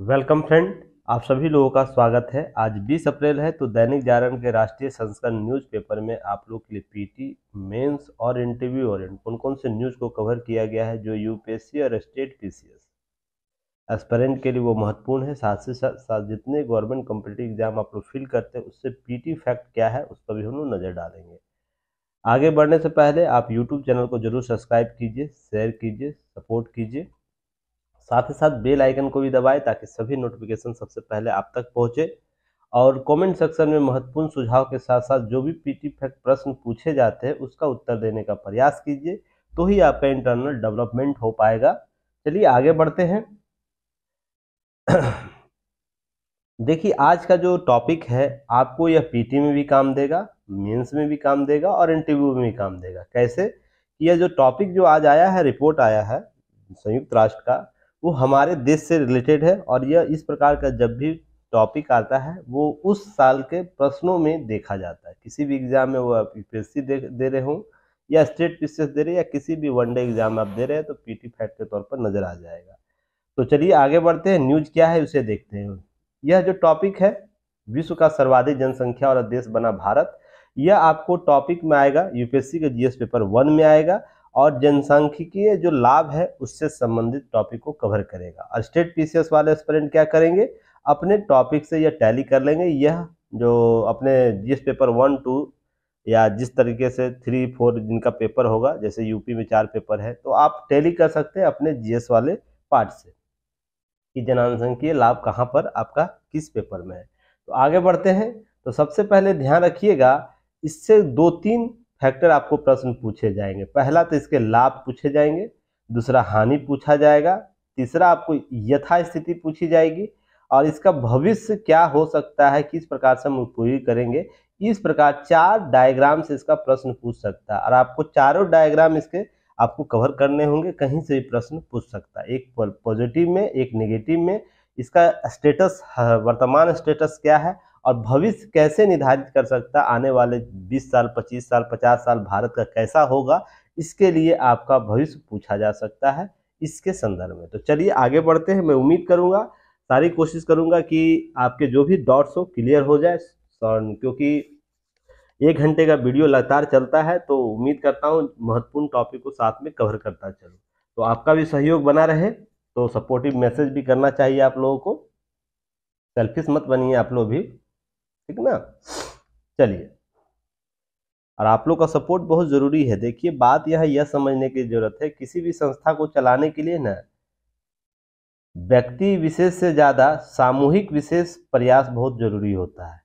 welcome friend आप सभी लोगों का स्वागत है आज 20 अप्रैल है तो दैनिक जागरण के राष्ट्रीय संस्करण न्यूज़पेपर में आप लोग के लिए पीटी मेंस और इंटरव्यू ओरिएंट कौन कौन से न्यूज़ को कवर किया गया है जो यूपीएससी और स्टेट पीसीएस एस्परेंट के लिए वो महत्वपूर्ण है साथ ही साथ जितने गवर्नमेंट कम्पिटेटिव एग्जाम आप लोग फिल करते हैं उससे पी फैक्ट क्या है उस पर भी हम लोग नज़र डालेंगे आगे बढ़ने से पहले आप यूट्यूब चैनल को जरूर सब्सक्राइब कीजिए शेयर कीजिए सपोर्ट कीजिए साथ ही साथ बेल आइकन को भी दबाएं ताकि सभी नोटिफिकेशन सबसे पहले आप तक पहुंचे और कमेंट सेक्शन में महत्वपूर्ण सुझाव के साथ साथ जो भी पीटी फैक्ट प्रश्न पूछे जाते हैं उसका उत्तर देने का प्रयास कीजिए तो ही आपका इंटरनल डेवलपमेंट हो पाएगा चलिए आगे बढ़ते हैं देखिए आज का जो टॉपिक है आपको यह पीटी में भी काम देगा मेंस में भी काम देगा और इंटरव्यू में भी काम देगा कैसे यह जो टॉपिक जो आज आया है रिपोर्ट आया है संयुक्त राष्ट्र का वो हमारे देश से रिलेटेड है और यह इस प्रकार का जब भी टॉपिक आता है वो उस साल के प्रश्नों में देखा जाता है किसी भी एग्ज़ाम में वो आप यू दे, दे रहे हों या स्टेट पीसीएस दे रहे या किसी भी वनडे एग्ज़ाम आप दे रहे हैं तो टी फैट के तौर पर नज़र आ जाएगा तो चलिए आगे बढ़ते हैं न्यूज क्या है उसे देखते हैं यह जो टॉपिक है विश्व का सर्वाधिक जनसंख्या वाला देश बना भारत यह आपको टॉपिक में आएगा यूपीएससी के जीएस पेपर वन में आएगा और जनसांख्यिकीय जो लाभ है उससे संबंधित टॉपिक को कवर करेगा और स्टेट पीसीएस वाले स्परेंट क्या करेंगे अपने टॉपिक से यह टैली कर लेंगे यह जो अपने जिस पेपर वन टू या जिस तरीके से थ्री फोर जिनका पेपर होगा जैसे यूपी में चार पेपर है तो आप टैली कर सकते हैं अपने जीएस वाले पार्ट से कि जनसंख्य लाभ कहाँ पर आपका किस पेपर में है तो आगे बढ़ते हैं तो सबसे पहले ध्यान रखिएगा इससे दो तीन फैक्टर आपको प्रश्न पूछे जाएंगे पहला तो इसके लाभ पूछे जाएंगे दूसरा हानि पूछा जाएगा तीसरा आपको यथास्थिति पूछी जाएगी और इसका भविष्य क्या हो सकता है किस प्रकार से हम पूरी करेंगे इस प्रकार चार डायग्राम से इसका प्रश्न पूछ सकता है और आपको चारों डायग्राम इसके आपको कवर करने होंगे कहीं से भी प्रश्न पूछ सकता है एक पॉजिटिव में एक नेगेटिव में इसका स्टेटस वर्तमान स्टेटस क्या है और भविष्य कैसे निर्धारित कर सकता आने वाले 20 साल 25 साल 50 साल भारत का कैसा होगा इसके लिए आपका भविष्य पूछा जा सकता है इसके संदर्भ में तो चलिए आगे बढ़ते हैं मैं उम्मीद करूँगा सारी कोशिश करूँगा कि आपके जो भी डॉट्स हो क्लियर हो जाए क्योंकि एक घंटे का वीडियो लगातार चलता है तो उम्मीद करता हूँ महत्वपूर्ण टॉपिक को साथ में कवर करता चलूँ तो आपका भी सहयोग बना रहे तो सपोर्टिव मैसेज भी करना चाहिए आप लोगों को सेल्फिश मत बनिए आप लोग भी ठीक ना चलिए और आप लोग का सपोर्ट बहुत ज़रूरी है देखिए बात यह यह समझने की ज़रूरत है किसी भी संस्था को चलाने के लिए ना व्यक्ति विशेष से ज़्यादा सामूहिक विशेष प्रयास बहुत ज़रूरी होता है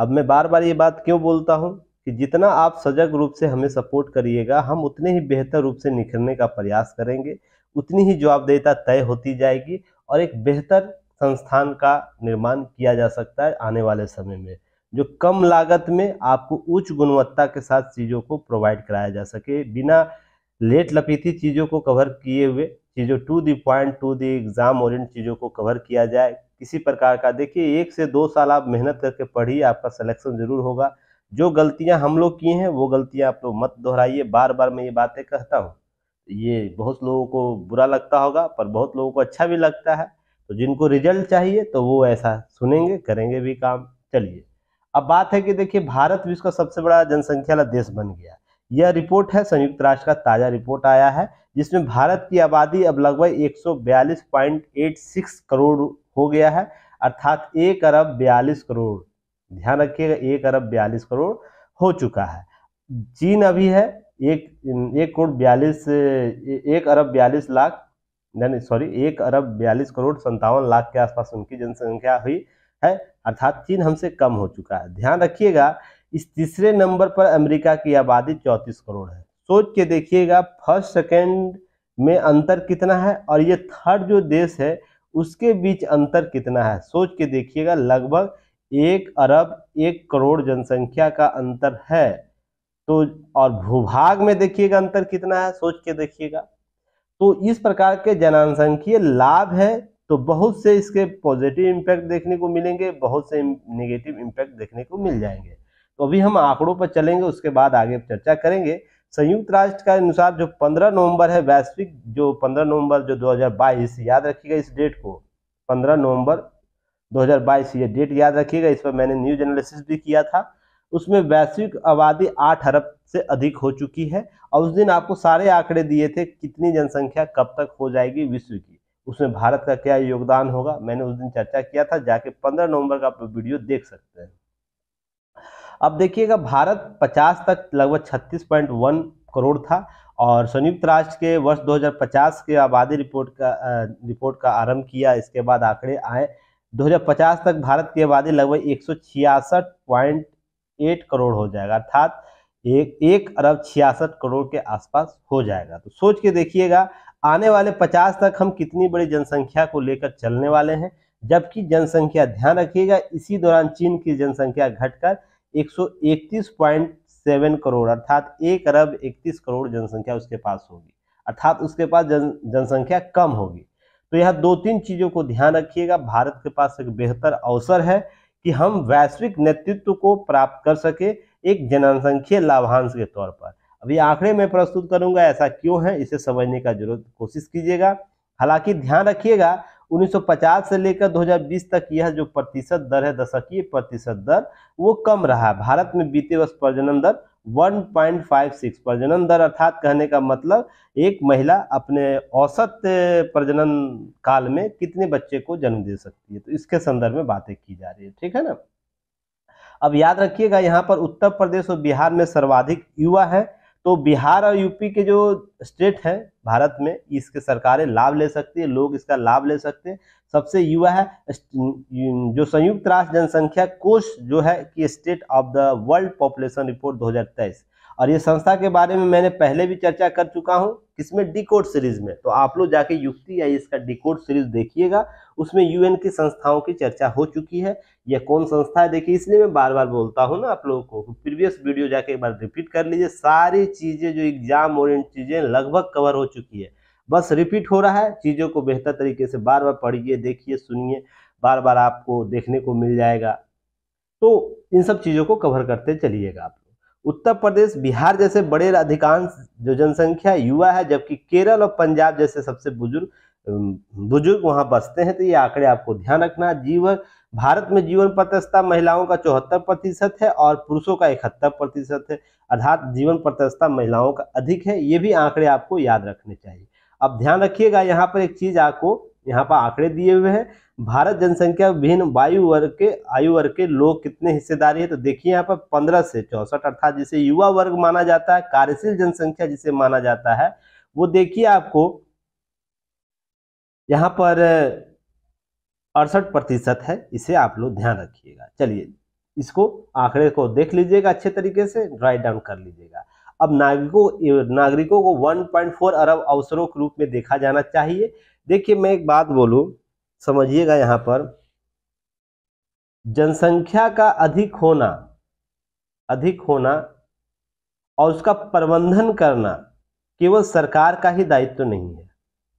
अब मैं बार बार ये बात क्यों बोलता हूं कि जितना आप सजग रूप से हमें सपोर्ट करिएगा हम उतने ही बेहतर रूप से निखरने का प्रयास करेंगे उतनी ही जवाबदेहता तय होती जाएगी और एक बेहतर संस्थान का निर्माण किया जा सकता है आने वाले समय में जो कम लागत में आपको उच्च गुणवत्ता के साथ चीज़ों को प्रोवाइड कराया जा सके बिना लेट लपीती चीज़ों को कवर किए हुए चीज़ों to the point to the exam orient चीज़ों को कवर किया जाए किसी प्रकार का देखिए एक से दो साल आप मेहनत करके पढ़िए आपका सिलेक्शन ज़रूर होगा जो गलतियां हम लोग किए हैं वो गलतियां आप लोग मत दोहराइए बार बार मैं ये बातें कहता हूँ ये बहुत लोगों को बुरा लगता होगा पर बहुत लोगों को अच्छा भी लगता है तो जिनको रिजल्ट चाहिए तो वो ऐसा सुनेंगे करेंगे भी काम चलिए अब बात है कि देखिए भारत विश्व का सबसे बड़ा जनसंख्या वाला देश बन गया यह रिपोर्ट है संयुक्त राष्ट्र का ताज़ा रिपोर्ट आया है जिसमें भारत की आबादी अब लगभग एक करोड़ हो गया है अर्थात एक अरब बयालीस करोड़ ध्यान रखिएगा एक अरब बयालीस करोड़ हो चुका है चीन अभी है एक एक करोड़ बयालीस एक अरब बयालीस लाख यानी सॉरी एक अरब बयालीस करोड़ संतावन लाख के आसपास उनकी जनसंख्या हुई है अर्थात चीन हमसे कम हो चुका है ध्यान रखिएगा इस तीसरे नंबर पर अमेरिका की आबादी चौंतीस करोड़ है सोच के देखिएगा फर्स्ट सेकेंड में अंतर कितना है और ये थर्ड जो देश है उसके बीच अंतर कितना है सोच के देखिएगा लगभग एक अरब एक करोड़ जनसंख्या का अंतर है तो और भूभाग में देखिएगा अंतर कितना है सोच के देखिएगा तो इस प्रकार के जनसंख्यीय लाभ है तो बहुत से इसके पॉजिटिव इम्पैक्ट देखने को मिलेंगे बहुत से नेगेटिव इम्पैक्ट देखने को मिल जाएंगे तो अभी हम आंकड़ों पर चलेंगे उसके बाद आगे चर्चा करेंगे संयुक्त राष्ट्र के अनुसार जो 15 नवंबर है वैश्विक जो 15 नवंबर जो 2022 याद रखिएगा इस डेट को 15 नवंबर 2022 ये डेट याद रखिएगा इस पर मैंने न्यूज एनालिसिस भी किया था उसमें वैश्विक आबादी आठ अरब से अधिक हो चुकी है और उस दिन आपको सारे आंकड़े दिए थे कितनी जनसंख्या कब तक हो जाएगी विश्व की उसमें भारत का क्या योगदान होगा मैंने उस दिन चर्चा किया था जाके 15 नवंबर का आप वीडियो देख सकते हैं अब देखिएगा भारत 50 तक लगभग 36.1 करोड़ था और संयुक्त राष्ट्र के वर्ष 2050 के आबादी रिपोर्ट का रिपोर्ट का आरंभ किया इसके बाद आंकड़े आए 2050 तक भारत की आबादी लगभग एक करोड़ हो जाएगा अर्थात एक एक अरब छियासठ करोड़ के आसपास हो जाएगा तो सोच के देखिएगा आने वाले पचास तक हम कितनी बड़ी जनसंख्या को लेकर चलने वाले हैं जबकि जनसंख्या ध्यान रखिएगा इसी दौरान चीन की जनसंख्या घटकर 131.7 करोड़ अर्थात एक अरब 31 करोड़ जनसंख्या उसके पास होगी अर्थात उसके पास जन जनसंख्या कम होगी तो यह दो तीन चीज़ों को ध्यान रखिएगा भारत के पास एक बेहतर अवसर है कि हम वैश्विक नेतृत्व को प्राप्त कर सके एक जनसंख्य लाभांश के तौर पर अभी आंकड़े में प्रस्तुत करूंगा ऐसा क्यों है इसे समझने का जरूरत कोशिश कीजिएगा हालांकि ध्यान रखिएगा 1950 से लेकर 2020 तक यह जो प्रतिशत दर है दशकीय प्रतिशत दर वो कम रहा भारत में बीते वर्ष प्रजनन दर 1.56 प्रजनन दर अर्थात कहने का मतलब एक महिला अपने औसत प्रजनन काल में कितने बच्चे को जन्म दे सकती है तो इसके संदर्भ में बातें की जा रही है ठीक है ना अब याद रखिएगा यहाँ पर उत्तर प्रदेश और बिहार में सर्वाधिक युवा है तो बिहार और यूपी के जो स्टेट हैं भारत में इसके सरकारें लाभ ले सकती है लोग इसका लाभ ले सकते हैं सबसे युवा है जो संयुक्त राष्ट्र जनसंख्या कोष जो है कि state of the world population report 2023 और ये संस्था के बारे में मैंने पहले भी चर्चा कर चुका हूँ किसमें डिकोड सीरीज में तो आप लोग जाके युक्ति या इसका डिकोड सीरीज देखिएगा उसमें यूएन की संस्थाओं की चर्चा हो चुकी है यह कौन संस्था है देखिए इसलिए मैं बार बार बोलता हूँ ना आप लोगों को तो प्रीवियस वीडियो जाके एक बार रिपीट कर लीजिए सारी चीज़ें जो एग्जाम ओरिएंट चीज़ें लगभग कवर हो चुकी है बस रिपीट हो रहा है चीज़ों को बेहतर तरीके से बार बार पढ़िए देखिए सुनिए बार बार आपको देखने को मिल जाएगा तो इन सब चीज़ों को कवर करते चलिएगा आप उत्तर प्रदेश बिहार जैसे बड़े अधिकांश जो जनसंख्या युवा है जबकि केरल और पंजाब जैसे सबसे बुजुर्ग बुजुर्ग वहां बसते हैं तो ये आंकड़े आपको ध्यान रखना जीवन भारत में जीवन प्रत्यक्षता महिलाओं का चौहत्तर प्रतिशत है और पुरुषों का इकहत्तर प्रतिशत है अर्थात जीवन प्रत्यक्षता महिलाओं का अधिक है ये भी आंकड़े आपको याद रखने चाहिए अब ध्यान रखिएगा यहाँ पर एक चीज आपको यहाँ पर आंकड़े दिए हुए हैं भारत जनसंख्या विभिन्न वायु वर्ग के आयु वर्ग के लोग कितने हिस्सेदारी है तो देखिए यहाँ पर पंद्रह से चौसठ अर्थात जिसे युवा वर्ग माना जाता है कार्यशील जनसंख्या जिसे माना जाता है वो देखिए आपको यहाँ पर अड़सठ प्रतिशत है इसे आप लोग ध्यान रखिएगा चलिए इसको आंकड़े को देख लीजिएगा अच्छे तरीके से राइट डाउन कर लीजिएगा अब नागरिकों नागरिकों को 1.4 अरब अवसरों के रूप में देखा जाना चाहिए देखिए मैं एक बात बोलूँ समझिएगा यहाँ पर जनसंख्या का अधिक होना अधिक होना और उसका प्रबंधन करना केवल सरकार का ही दायित्व तो नहीं है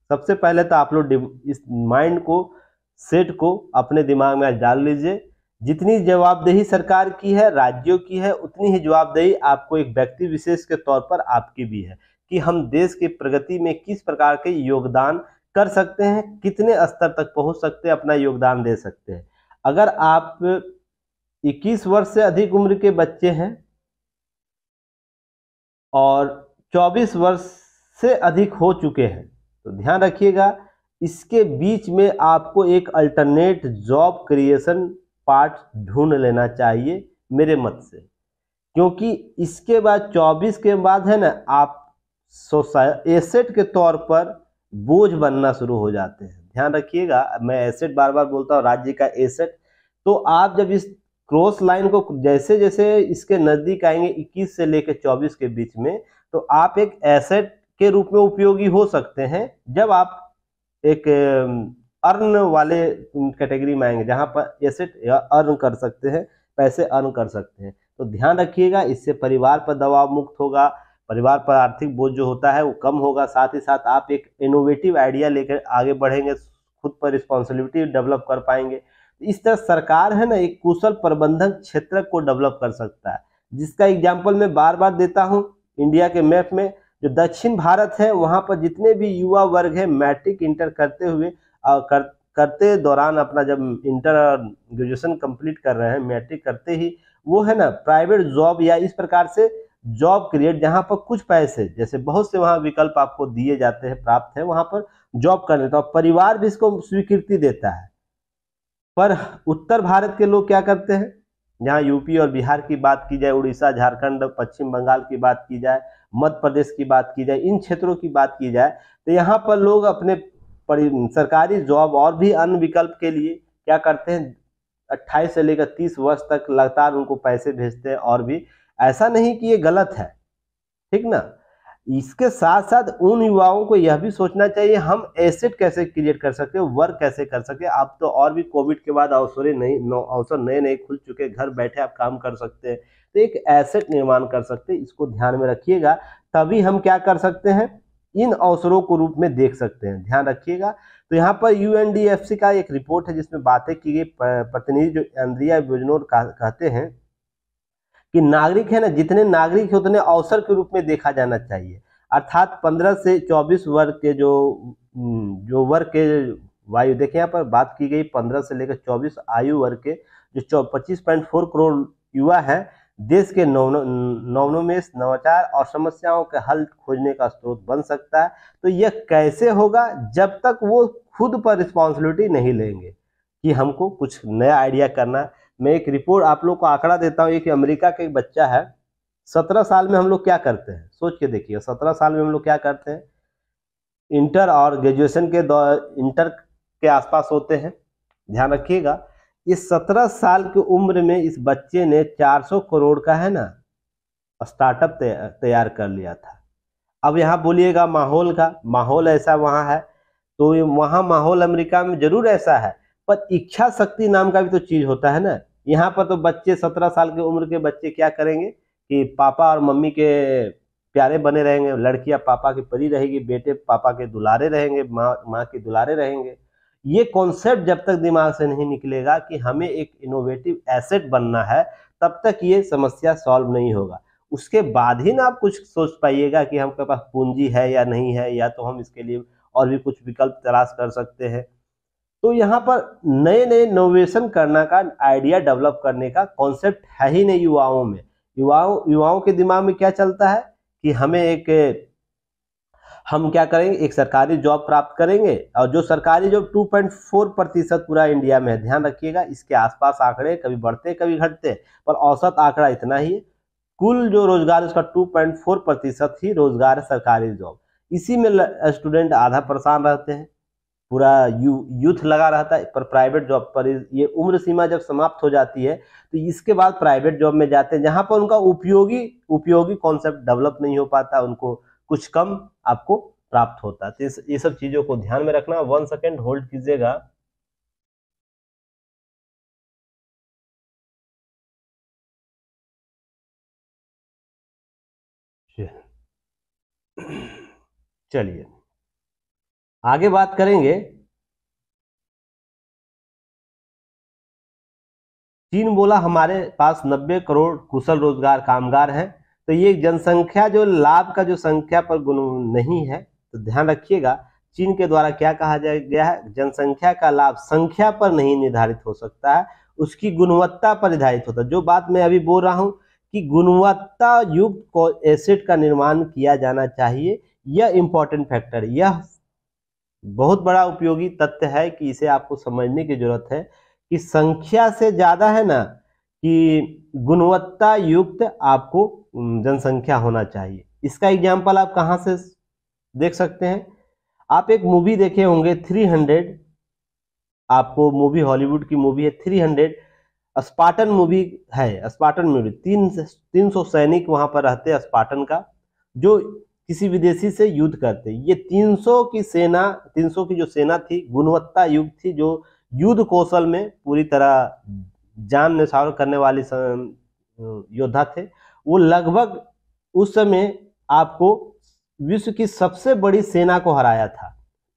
सबसे पहले तो आप लोग इस माइंड को सेट को अपने दिमाग में डाल लीजिए जितनी जवाबदेही सरकार की है राज्यों की है उतनी ही जवाबदेही आपको एक व्यक्ति विशेष के तौर पर आपकी भी है कि हम देश की प्रगति में किस प्रकार के योगदान कर सकते हैं कितने स्तर तक पहुंच सकते हैं अपना योगदान दे सकते हैं अगर आप 21 वर्ष से अधिक उम्र के बच्चे हैं और 24 वर्ष से अधिक हो चुके हैं तो ध्यान रखिएगा इसके बीच में आपको एक अल्टरनेट जॉब क्रिएशन पार्ट ढूंढ लेना चाहिए मेरे मत से क्योंकि इसके बाद 24 के बाद है ना आप सोसाइ एसेट के तौर पर बोझ बनना शुरू हो जाते हैं ध्यान रखिएगा मैं एसेट बार बार बोलता हूँ राज्य का एसेट तो आप जब इस क्रॉस लाइन को जैसे जैसे इसके नजदीक आएंगे 21 से लेकर 24 के बीच में तो आप एक एसेट के रूप में उपयोगी हो सकते हैं जब आप एक अर्न वाले कैटेगरी में आएंगे जहां पर एसेट अर्न कर सकते हैं पैसे अर्न कर सकते हैं तो ध्यान रखिएगा इससे परिवार पर दबाव मुक्त होगा परिवार पर आर्थिक बोझ जो होता है वो कम होगा साथ ही साथ आप एक इनोवेटिव आइडिया लेकर आगे बढ़ेंगे खुद पर रिस्पॉन्सिबिलिटी डेवलप कर पाएंगे इस तरह सरकार है ना एक कुशल प्रबंधन क्षेत्र को डेवलप कर सकता है जिसका एग्जाम्पल मैं बार बार देता हूँ इंडिया के मैप में जो दक्षिण भारत है वहाँ पर जितने भी युवा वर्ग है मैट्रिक इंटर करते हुए कर, करते दौरान अपना जब इंटर ग्रेजुएशन कंप्लीट कर रहे हैं मैट्रिक करते ही वो है ना प्राइवेट जॉब या इस प्रकार से जॉब क्रिएट जहां पर कुछ पैसे जैसे बहुत से वहां विकल्प आपको दिए जाते हैं प्राप्त है वहां पर जॉब कर लेता और परिवार भी इसको स्वीकृति देता है पर उत्तर भारत के लोग क्या करते हैं जहाँ यूपी और बिहार की बात की जाए उड़ीसा झारखंड पश्चिम बंगाल की बात की जाए मध्य प्रदेश की बात की जाए इन क्षेत्रों की बात की जाए तो यहाँ पर लोग अपने सरकारी जॉब और भी अन्य विकल्प के लिए क्या करते हैं 28 से लेकर 30 वर्ष तक लगातार उनको पैसे भेजते हैं और भी ऐसा नहीं कि ये गलत है ठीक ना इसके साथ साथ उन युवाओं को यह भी सोचना चाहिए हम एसेट कैसे क्रिएट कर सकते हैं वर्क कैसे कर सकते हैं तो और भी कोविड के बाद अवसर नहीं अवसर नए नए खुल चुके घर बैठे आप काम कर सकते हैं तो एक एसेट निर्माण कर सकते हैं इसको ध्यान में रखिएगा तभी हम क्या कर सकते हैं इन अवसरों को रूप में देख सकते हैं ध्यान रखिएगा तो यहाँ पर यू का एक रिपोर्ट है जिसमें बातें की गई प्रतिनिधि जो इंद्रिया योजना कहते हैं कि नागरिक है ना जितने नागरिक है उतने अवसर के रूप में देखा जाना चाहिए अर्थात 15 से 24 वर्ग के जो जो वर्ग के वायु देखिए यहाँ पर बात की गई 15 से लेकर 24 आयु वर्ग के जो पच्चीस पॉइंट फोर करोड़ युवा हैं देश के नौनों नवनोमेश नवाचार और समस्याओं के हल खोजने का स्रोत बन सकता है तो यह कैसे होगा जब तक वो खुद पर रिस्पॉन्सिबिलिटी नहीं लेंगे कि हमको कुछ नया आइडिया करना मैं एक रिपोर्ट आप लोग को आंकड़ा देता हूँ एक अमेरिका का एक बच्चा है सत्रह साल में हम लोग क्या करते हैं सोच के देखिए सत्रह साल में हम लोग क्या करते हैं इंटर और ग्रेजुएशन के इंटर के आसपास होते हैं ध्यान रखिएगा इस सत्रह साल की उम्र में इस बच्चे ने सौ करोड़ का है ना स्टार्टअप तैयार कर लिया था अब यहाँ बोलिएगा माहौल का माहौल ऐसा वहाँ है तो वहाँ माहौल अमेरिका में जरूर ऐसा है पर इच्छा शक्ति नाम का भी तो चीज होता है ना यहाँ पर तो बच्चे सत्रह साल के उम्र के बच्चे क्या करेंगे कि पापा और मम्मी के प्यारे बने रहेंगे लड़कियां पापा की परी रहेगी बेटे पापा के दुलारे रहेंगे माँ माँ के दुलारे रहेंगे ये कॉन्सेप्ट जब तक दिमाग से नहीं निकलेगा कि हमें एक इनोवेटिव एसेट बनना है तब तक ये समस्या सॉल्व नहीं होगा उसके बाद ही ना आप कुछ सोच पाइएगा कि हमके पास पूंजी है या नहीं है या तो हम इसके लिए और भी कुछ विकल्प तलाश कर सकते हैं तो यहाँ पर नए नए इनोवेशन करना का आइडिया डेवलप करने का कॉन्सेप्ट है ही नहीं युवाओं में युवाओं युवाओं के दिमाग में क्या चलता है कि हमें एक हम क्या करेंगे एक सरकारी जॉब प्राप्त करेंगे और जो सरकारी जॉब 2.4 प्रतिशत पूरा इंडिया में है ध्यान रखिएगा इसके आसपास आंकड़े कभी बढ़ते कभी घटते पर औसत आंकड़ा इतना ही है कुल जो रोजगार उसका 2.4 प्रतिशत ही रोजगार सरकारी जॉब इसी में स्टूडेंट आधा परेशान रहते हैं पूरा यू यूथ लगा रहता है पर प्राइवेट जॉब पर ये उम्र सीमा जब समाप्त हो जाती है तो इसके बाद प्राइवेट जॉब में जाते हैं जहाँ पर उनका उपयोगी उपयोगी कॉन्सेप्ट डेवलप नहीं हो पाता उनको कुछ कम आपको प्राप्त होता है तो ये सब चीज़ों को ध्यान में रखना वन सेकेंड होल्ड कीजिएगा चलिए आगे बात करेंगे चीन बोला हमारे पास 90 करोड़ कुशल रोजगार कामगार हैं तो ये जनसंख्या जो लाभ का जो संख्या पर गुण नहीं है तो ध्यान रखिएगा चीन के द्वारा क्या कहा जा गया है जनसंख्या का लाभ संख्या पर नहीं निर्धारित हो सकता है उसकी गुणवत्ता पर निर्धारित होता है जो बात मैं अभी बोल रहा हूं कि गुणवत्ता युक्त एसेट का निर्माण किया जाना चाहिए यह इंपॉर्टेंट फैक्टर यह बहुत बड़ा उपयोगी तथ्य है कि इसे आपको समझने की जरूरत है कि संख्या से ज्यादा है ना कि गुणवत्ता युक्त आपको जनसंख्या होना चाहिए इसका एग्जाम्पल आप कहाँ से देख सकते हैं आप एक मूवी देखे होंगे 300 आपको मूवी हॉलीवुड की मूवी है 300 स्पार्टन मूवी है स्पार्टन मूवी तीन तीन सौ सैनिक वहां पर रहते हैं स्पार्टन का जो किसी विदेशी से युद्ध करते ये 300 की सेना 300 की जो सेना थी गुणवत्ता युक्त थी जो युद्ध कौशल में पूरी तरह जान निछावर करने वाली योद्धा थे वो लगभग उस समय आपको विश्व की सबसे बड़ी सेना को हराया था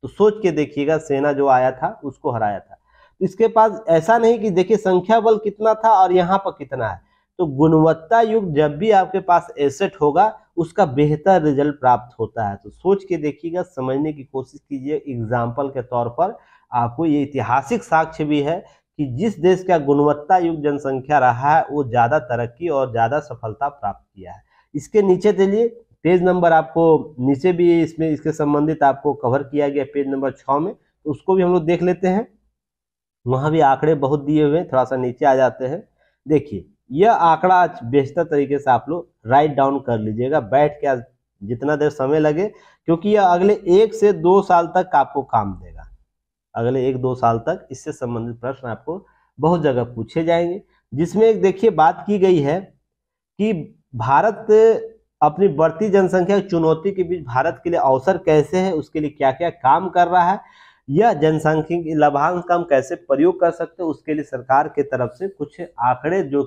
तो सोच के देखिएगा सेना जो आया था उसको हराया था तो इसके पास ऐसा नहीं कि देखिए संख्या बल कितना था और यहाँ पर कितना है तो गुणवत्ता युग जब भी आपके पास एसेट होगा उसका बेहतर रिजल्ट प्राप्त होता है तो सोच के देखिएगा समझने की कोशिश कीजिए एग्जाम्पल के तौर पर आपको ये ऐतिहासिक साक्ष्य भी है कि जिस देश का गुणवत्ता युक्त जनसंख्या रहा है वो ज़्यादा तरक्की और ज़्यादा सफलता प्राप्त किया है इसके नीचे चलिए पेज नंबर आपको नीचे भी इसमें इसके संबंधित आपको कवर किया गया पेज नंबर छः में तो उसको भी हम लोग देख लेते हैं वहाँ भी आंकड़े बहुत दिए हुए हैं थोड़ा सा नीचे आ जाते हैं देखिए यह आंकड़ा आज बेहतर तरीके से आप लोग राइट डाउन कर लीजिएगा बैठ के आज जितना देर समय लगे क्योंकि यह अगले एक से दो साल तक आपको काम देगा अगले एक दो साल तक इससे संबंधित प्रश्न आपको बहुत जगह पूछे जाएंगे जिसमें एक देखिए बात की गई है कि भारत अपनी बढ़ती जनसंख्या चुनौती के बीच भारत के लिए अवसर कैसे है उसके लिए क्या क्या काम कर रहा है या जनसंख्या लाभांश का हम कैसे प्रयोग कर सकते हैं उसके लिए सरकार के तरफ से कुछ आंकड़े जो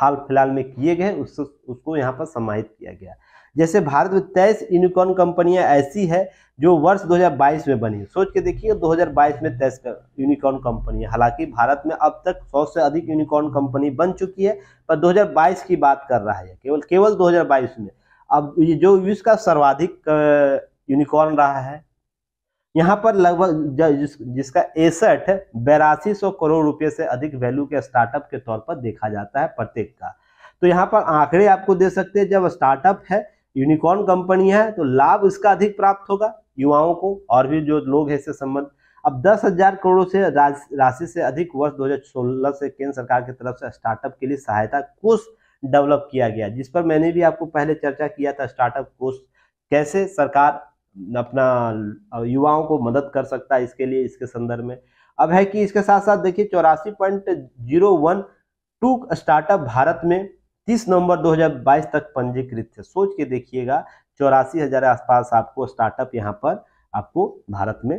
हाल फिलहाल में किए गए उस, उसको यहाँ पर समाहित किया गया जैसे भारत में तेईस यूनिकॉर्न कंपनियां ऐसी है जो वर्ष 2022 में बनी सोच के देखिए 2022 में तेईस यूनिकॉर्न कंपनी हालांकि भारत में अब तक 100 से अधिक यूनिकॉर्न कंपनी बन चुकी है पर 2022 की बात कर रहा है केवल केवल 2022 में अब ये जो विश्व का सर्वाधिक यूनिकॉर्न रहा है यहाँ पर लगभग जिस, जिसका एसठ बेरासी सौ करोड़ रुपए से अधिक वैल्यू के स्टार्टअप के तौर पर देखा जाता है प्रत्येक का तो यहाँ पर आंकड़े आपको दे सकते हैं जब स्टार्टअप है यूनिकॉर्न कंपनी है तो लाभ इसका अधिक प्राप्त होगा युवाओं को और भी जो लोग हैं इससे संबंध अब दस हजार करोड़ से राशि से अधिक वर्ष 2016 से केंद्र सरकार की के तरफ से स्टार्टअप के लिए सहायता कोष डेवलप किया गया जिस पर मैंने भी आपको पहले चर्चा किया था स्टार्टअप कोष कैसे सरकार अपना युवाओं को मदद कर सकता है इसके लिए इसके संदर्भ में अब है कि इसके साथ साथ देखिए चौरासी point zero one two startup Bharat में तीस नवंबर 2022 तक पंजीकृत थे सोच के देखिएगा चौरासी हजार आसपास आपको स्टार्टअप यहाँ पर आपको भारत में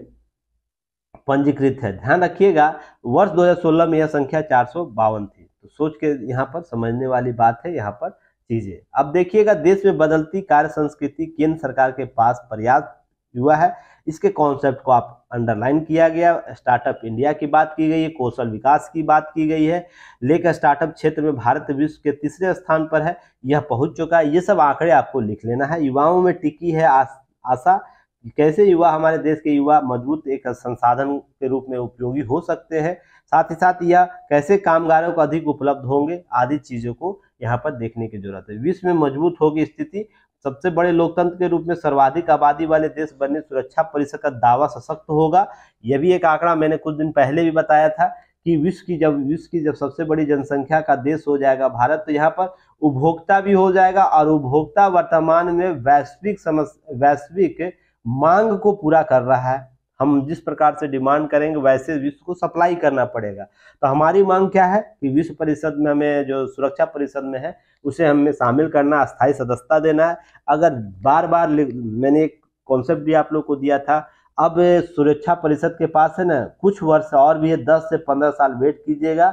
पंजीकृत है ध्यान रखिएगा वर्ष 2016 में यह संख्या चार थी तो सोच के यहाँ पर समझने वाली बात है यहाँ पर चीजें अब देखिएगा देश में बदलती कार्य संस्कृति केंद्र सरकार के पास पर्याप्त युवा है इसके कॉन्सेप्ट को आप अंडरलाइन किया गया स्टार्टअप इंडिया की बात की गई है कौशल विकास की बात की गई है लेकर स्टार्टअप क्षेत्र में भारत विश्व के तीसरे स्थान पर है यह पहुंच चुका है ये सब आंकड़े आपको लिख लेना है युवाओं में टिकी है आस, आशा कैसे युवा हमारे देश के युवा मजबूत एक संसाधन के रूप में उपयोगी हो सकते हैं साथ ही साथ यह कैसे कामगारों को अधिक उपलब्ध होंगे आदि चीज़ों को यहाँ पर देखने की जरूरत है विश्व में मजबूत होगी स्थिति सबसे बड़े लोकतंत्र के रूप में सर्वाधिक आबादी वाले देश बनने सुरक्षा परिषद का दावा सशक्त होगा यह भी एक आंकड़ा मैंने कुछ दिन पहले भी बताया था कि विश्व की जब विश्व की जब सबसे बड़ी जनसंख्या का देश हो जाएगा भारत तो यहाँ पर उपभोक्ता भी हो जाएगा और उपभोक्ता वर्तमान में वैश्विक समस्या वैश्विक मांग को पूरा कर रहा है हम जिस प्रकार से डिमांड करेंगे वैसे विश्व को सप्लाई करना पड़ेगा तो हमारी मांग क्या है कि विश्व परिषद में हमें जो सुरक्षा परिषद में है उसे हमें शामिल करना स्थायी सदस्यता देना है अगर बार बार मैंने एक कॉन्सेप्ट भी आप लोग को दिया था अब सुरक्षा परिषद के पास है ना कुछ वर्ष और भी है दस से पंद्रह साल वेट कीजिएगा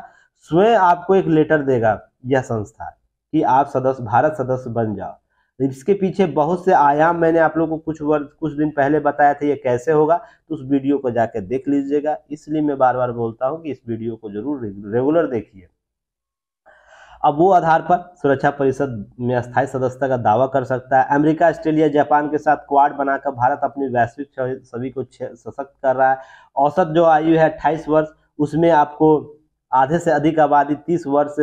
स्वयं आपको एक लेटर देगा यह संस्था कि आप सदस्य भारत सदस्य बन जाओ इसके पीछे बहुत से आयाम मैंने आप लोगों को कुछ वर्ष कुछ दिन पहले बताया था ये कैसे होगा तो उस वीडियो को जाकर देख लीजिएगा इसलिए मैं बार बार बोलता हूँ कि इस वीडियो को जरूर रेगुलर देखिए अब वो आधार पर सुरक्षा परिषद में स्थायी सदस्यता का दावा कर सकता है अमेरिका ऑस्ट्रेलिया जापान के साथ क्वाड बनाकर भारत अपनी वैश्विक सभी को सशक्त कर रहा है औसत जो आयु है अट्ठाईस वर्ष उसमें आपको आधे से अधिक आबादी तीस वर्ष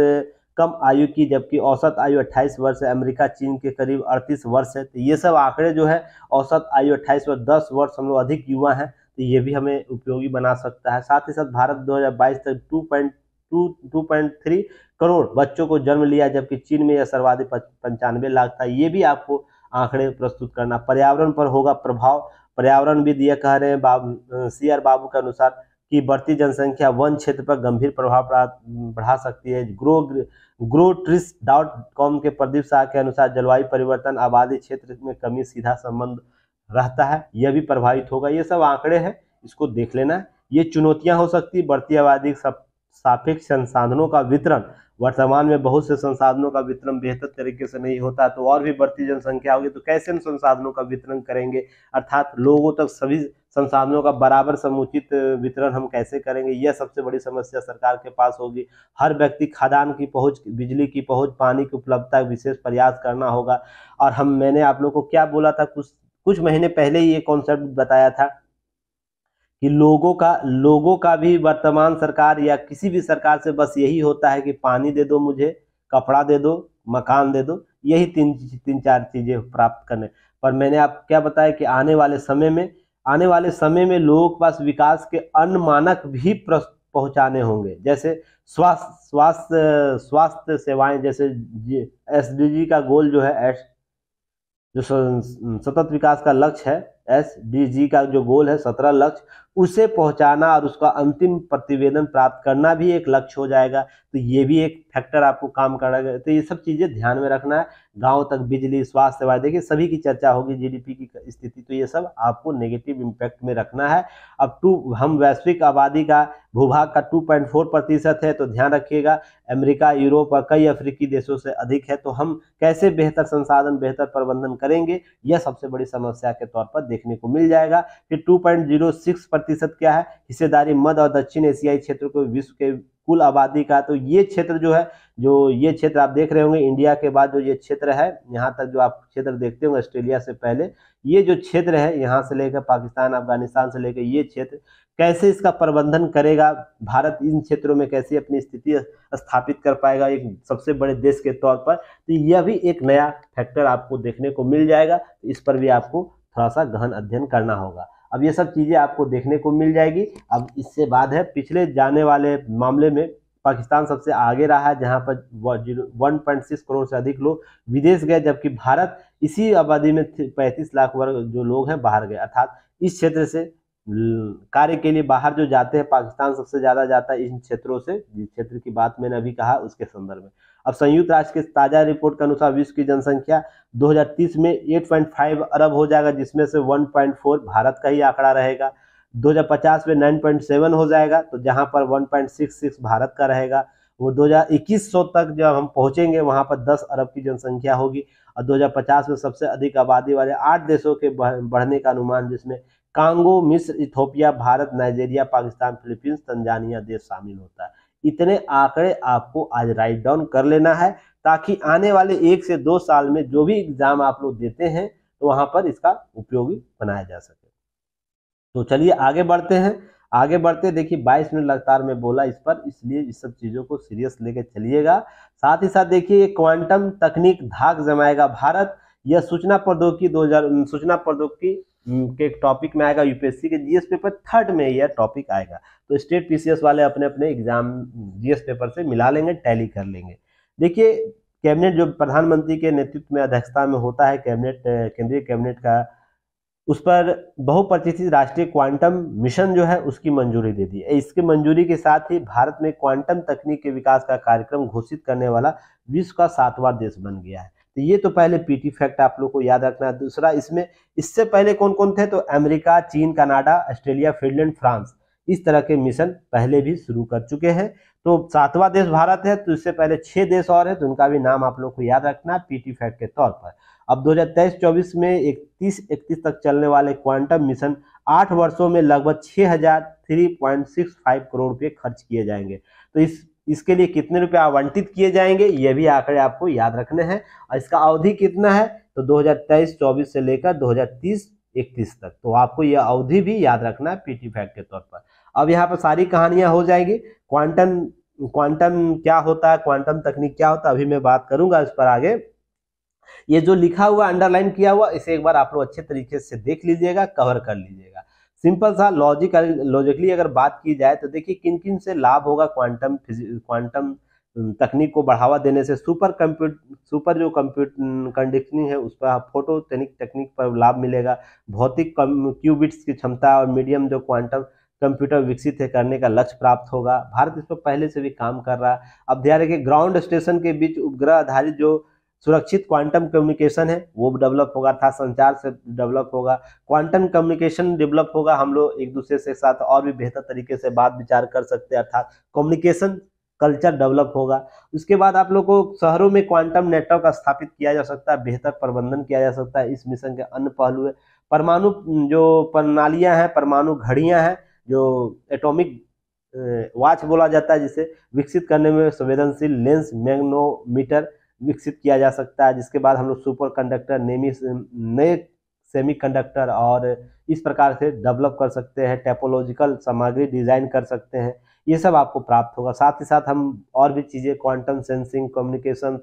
कम आयु की जबकि औसत आयु 28 वर्ष है अमेरिका चीन के करीब 38 वर्ष है तो ये सब आंकड़े जो है औसत आयु 28 वर्ष 10 वर्ष हम लोग अधिक युवा हैं तो ये भी हमें उपयोगी बना सकता है साथ ही साथ भारत 2022 तक 2.2 2.3 करोड़ बच्चों को जन्म लिया जबकि चीन में यह सर्वाधिक पंचानवे लाख था ये भी आपको आंकड़े प्रस्तुत करना पर्यावरण पर होगा प्रभाव पर्यावरण भी दिया कह रहे हैं बाब सी आर बाबू के अनुसार की बढ़ती जनसंख्या वन क्षेत्र पर गंभीर प्रभाव बढ़ा सकती है grow grow trees dot com के प्रदीप शाह के अनुसार जलवायु परिवर्तन आबादी क्षेत्र में कमी सीधा संबंध रहता है यह भी प्रभावित होगा ये सब आंकड़े हैं इसको देख लेना है ये चुनौतियां हो सकती बढ़ती आबादी सापेक्ष संसाधनों का वितरण वर्तमान में बहुत से संसाधनों का वितरण बेहतर तरीके से नहीं होता तो और भी बढ़ती जनसंख्या होगी तो कैसे इन संसाधनों का वितरण करेंगे अर्थात लोगों तक सभी संसाधनों का बराबर समुचित वितरण हम कैसे करेंगे यह सबसे बड़ी समस्या सरकार के पास होगी हर व्यक्ति खदान की पहुंच बिजली की पहुंच पानी की उपलब्धता विशेष प्रयास करना होगा और हम मैंने आप लोग को क्या बोला था कुछ कुछ महीने पहले ही ये कॉन्सेप्ट बताया था कि लोगों का लोगों का भी वर्तमान सरकार या किसी भी सरकार से बस यही होता है कि पानी दे दो मुझे कपड़ा दे दो मकान दे दो यही तीन तीन चार चीज़ें प्राप्त करने पर मैंने आप क्या बताया कि आने वाले समय में आने वाले समय में लोगों के पास विकास के अन्य मानक भी पहुंचाने होंगे जैसे स्वास्थ्य स्वास्थ्य स्वास्थ्य सेवाएं जैसे एस का गोल जो है एस जो सतत विकास का लक्ष्य है एस डी जी का जो गोल है सत्रह लक्ष्य उसे पहुंचाना और उसका अंतिम प्रतिवेदन प्राप्त करना भी एक लक्ष्य हो जाएगा तो ये भी एक फैक्टर आपको काम करना तो ये सब चीज़ें ध्यान में रखना है गांव तक बिजली स्वास्थ्य सेवा देखिए सभी की चर्चा होगी जीडीपी की स्थिति तो ये सब आपको नेगेटिव इम्पैक्ट में रखना है अब टू हम वैश्विक आबादी का भूभाग का टू प्रतिशत है तो ध्यान रखिएगा अमेरिका यूरोप और कई अफ्रीकी देशों से अधिक है तो हम कैसे बेहतर संसाधन बेहतर प्रबंधन करेंगे यह सबसे बड़ी समस्या के तौर पर देखने को मिल जाएगा फिर टू प्रतिशत क्या है हिस्सेदारी मध्य और दक्षिण एशियाई क्षेत्र को विश्व के कुल आबादी का तो ये क्षेत्र जो है जो ये क्षेत्र आप देख रहे होंगे इंडिया के बाद जो ये क्षेत्र है यहाँ तक जो आप क्षेत्र देखते होंगे ऑस्ट्रेलिया से पहले ये जो क्षेत्र है यहाँ से लेकर पाकिस्तान अफगानिस्तान से लेकर ये क्षेत्र कैसे इसका प्रबंधन करेगा भारत इन क्षेत्रों में कैसे अपनी स्थिति स्थापित कर पाएगा एक सबसे बड़े देश के तौर पर तो यह भी एक नया फैक्टर आपको देखने को मिल जाएगा इस पर भी आपको थोड़ा सा गहन अध्ययन करना होगा अब ये सब चीज़ें आपको देखने को मिल जाएगी अब इससे बाद है पिछले जाने वाले मामले में पाकिस्तान सबसे आगे रहा है जहां पर 1.6 करोड़ से अधिक लोग विदेश गए जबकि भारत इसी आबादी में 35 लाख वर्ग जो लोग हैं बाहर गए अर्थात इस क्षेत्र से कार्य के लिए बाहर जो जाते हैं पाकिस्तान सबसे ज़्यादा जाता है इन क्षेत्रों से जिस क्षेत्र की बात मैंने अभी कहा उसके संदर्भ में अब संयुक्त राष्ट्र के ताज़ा रिपोर्ट के अनुसार विश्व की जनसंख्या 2030 में 8.5 अरब हो जाएगा जिसमें से 1.4 भारत का ही आंकड़ा रहेगा 2050 में 9.7 हो जाएगा तो जहां पर 1.66 भारत का रहेगा वो 2100 तक जब हम पहुंचेंगे वहां पर 10 अरब की जनसंख्या होगी और 2050 में सबसे अधिक आबादी वाले आठ देशों के बढ़ने का अनुमान जिसमें कांगो मिस्र Ethiopia Bharat Nigeria Pakistan Philippines Tanzania देश शामिल होता है इतने आंकड़े आपको आज राइट डाउन कर लेना है ताकि आने वाले एक से दो साल में जो भी एग्जाम आप लोग देते हैं तो वहां पर इसका उपयोगी बनाया जा सके तो चलिए आगे बढ़ते हैं आगे बढ़ते देखिए 22 मिनट लगातार में बोला इस पर इसलिए इस सब चीज़ों को सीरियस लेके चलिएगा साथ ही साथ देखिए ये क्वांटम तकनीक धाक जमाएगा भारत यह सूचना प्रौद्योगिकी दो सूचना प्रौद्योगिकी के टॉपिक में आएगा यूपीएससी के जीएस पेपर थर्ड में यह टॉपिक आएगा तो स्टेट पीसीएस वाले अपने अपने एग्जाम जीएस पेपर से मिला लेंगे टैली कर लेंगे देखिए कैबिनेट जो प्रधानमंत्री के नेतृत्व में अध्यक्षता में होता है कैबिनेट केंद्रीय कैबिनेट का उस पर बहुप्रतिष्ठित राष्ट्रीय क्वांटम मिशन जो है उसकी मंजूरी दे दी इसके मंजूरी के साथ ही भारत में क्वांटम तकनीक के विकास का कार्यक्रम घोषित करने वाला विश्व का सातवां देश बन गया है तो ये तो पहले पीटी फैक्ट आप लोग को याद रखना है दूसरा इसमें इससे पहले कौन कौन थे तो अमेरिका चीन कनाडा ऑस्ट्रेलिया फिनलैंड फ्रांस इस तरह के मिशन पहले भी शुरू कर चुके हैं तो सातवां देश भारत है तो इससे पहले छह देश और है तो उनका भी नाम आप लोग को याद रखना पीटी फैक्ट के तौर पर अब तेईस चौबीस में इकतीस इकतीस तक चलने वाले क्वांटम मिशन आठ वर्षों में लगभग सिक्स फाइव करोड़ रुपये खर्च किए जाएंगे तो इस इसके लिए कितने रुपए आवंटित किए जाएंगे ये भी आंकड़े आपको याद रखने हैं और इसका अवधि कितना है तो 2023 24 से लेकर 2030 31 तक तो आपको यह अवधि भी याद रखना है पीटी फैक्ट के तौर पर अब यहाँ पर सारी कहानियां हो जाएगी क्वांटम क्वांटम क्या होता है क्वांटम तकनीक क्या होता है अभी मैं बात करूंगा इस पर आगे ये जो लिखा हुआ अंडरलाइन किया हुआ इसे एक बार आप लोग अच्छे तरीके से देख लीजिएगा कवर कर लीजिएगा सिंपल सा लॉजिक लॉजिकली अगर बात की जाए तो देखिए किन किन से लाभ होगा क्वांटम क्वांटम तकनीक को बढ़ावा देने से सुपर कंप्यूट सुपर जो कंप्यूट कंडीशनिंग है उस पर फोटोटेनिक तकनीक पर लाभ मिलेगा भौतिक क्यूबिट्स की क्षमता और मीडियम जो क्वांटम कंप्यूटर विकसित है करने का लक्ष्य प्राप्त होगा भारत इस पर पहले से भी काम कर रहा है अब ध्यान रखिए ग्राउंड स्टेशन के बीच उपग्रह आधारित जो सुरक्षित क्वांटम कम्युनिकेशन है वो डेवलप होगा था संचार से डेवलप होगा क्वांटम कम्युनिकेशन डेवलप होगा हम लोग एक दूसरे से साथ और भी बेहतर तरीके से बात विचार कर सकते हैं अर्थात कम्युनिकेशन कल्चर डेवलप होगा उसके बाद आप लोग को शहरों में क्वांटम नेटवर्क स्थापित किया जा सकता है बेहतर प्रबंधन किया जा सकता है इस मिशन के अन्य पहलू है परमाणु जो प्रणालियाँ हैं परमाणु घड़ियाँ हैं जो एटॉमिक वॉच बोला जाता है जिसे विकसित करने में संवेदनशील लेंस मैग्नोमीटर विकसित किया जा सकता है जिसके बाद हम लोग सुपर कंडक्टर नेमी नए सेमी कंडक्टर और इस प्रकार से डेवलप कर सकते हैं टेपोलॉजिकल सामग्री डिज़ाइन कर सकते हैं ये सब आपको प्राप्त होगा साथ ही साथ हम और भी चीज़ें quantum sensing communication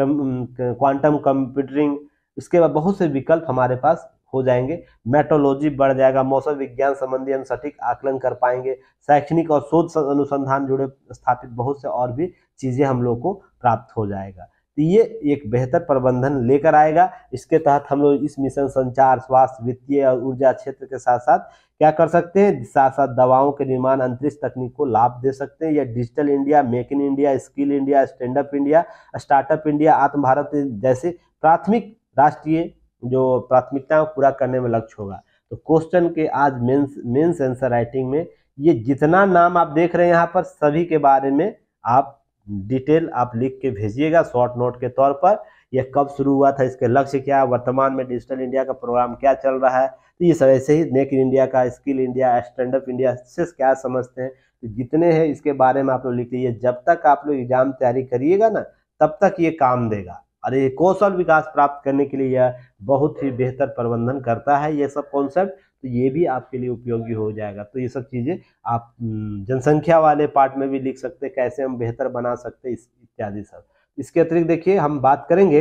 quantum computering इसके बाद बहुत से विकल्प हमारे पास हो जाएंगे मेट्रोलॉजी बढ़ जाएगा मौसम विज्ञान संबंधी हम सटीक आकलन कर पाएंगे शैक्षणिक और शोध अनुसंधान जुड़े स्थापित बहुत से और भी चीज़ें हम लोग को प्राप्त हो जाएगा तो ये एक बेहतर प्रबंधन लेकर आएगा इसके तहत हम लोग इस मिशन संचार स्वास्थ्य वित्तीय और ऊर्जा क्षेत्र के साथ साथ क्या कर सकते हैं साथ साथ दवाओं के निर्माण अंतरिक्ष तकनीक को लाभ दे सकते हैं या digital India make in India skill India stand up India startup India Atma Bharat जैसे प्राथमिक राष्ट्रीय जो प्राथमिकताओं पूरा करने में लक्ष्य होगा तो क्वेश्चन के आज मेन्स मेन्स आंसर राइटिंग में ये जितना नाम आप देख रहे हैं यहाँ पर सभी के बारे में आप डिटेल आप लिख के भेजिएगा शॉर्ट नोट के तौर पर यह कब शुरू हुआ था इसके लक्ष्य क्या है वर्तमान में डिजिटल इंडिया का प्रोग्राम क्या चल रहा है तो ये सब ऐसे ही मेक इन इंडिया का skill India stand up India से क्या समझते हैं तो जितने हैं इसके बारे में आप लोग लिख लीजिए जब तक आप लोग एग्जाम तैयारी करिएगा ना तब तक ये काम देगा और ये कौशल विकास प्राप्त करने के लिए यह बहुत ही बेहतर प्रबंधन करता है ये सब कॉन्सेप्ट तो ये भी आपके लिए उपयोगी हो जाएगा तो ये सब चीज़ें आप जनसंख्या वाले पार्ट में भी लिख सकते हैं कैसे हम बेहतर बना सकते हैं इत्यादि सब इसके अतिरिक्त देखिए हम बात करेंगे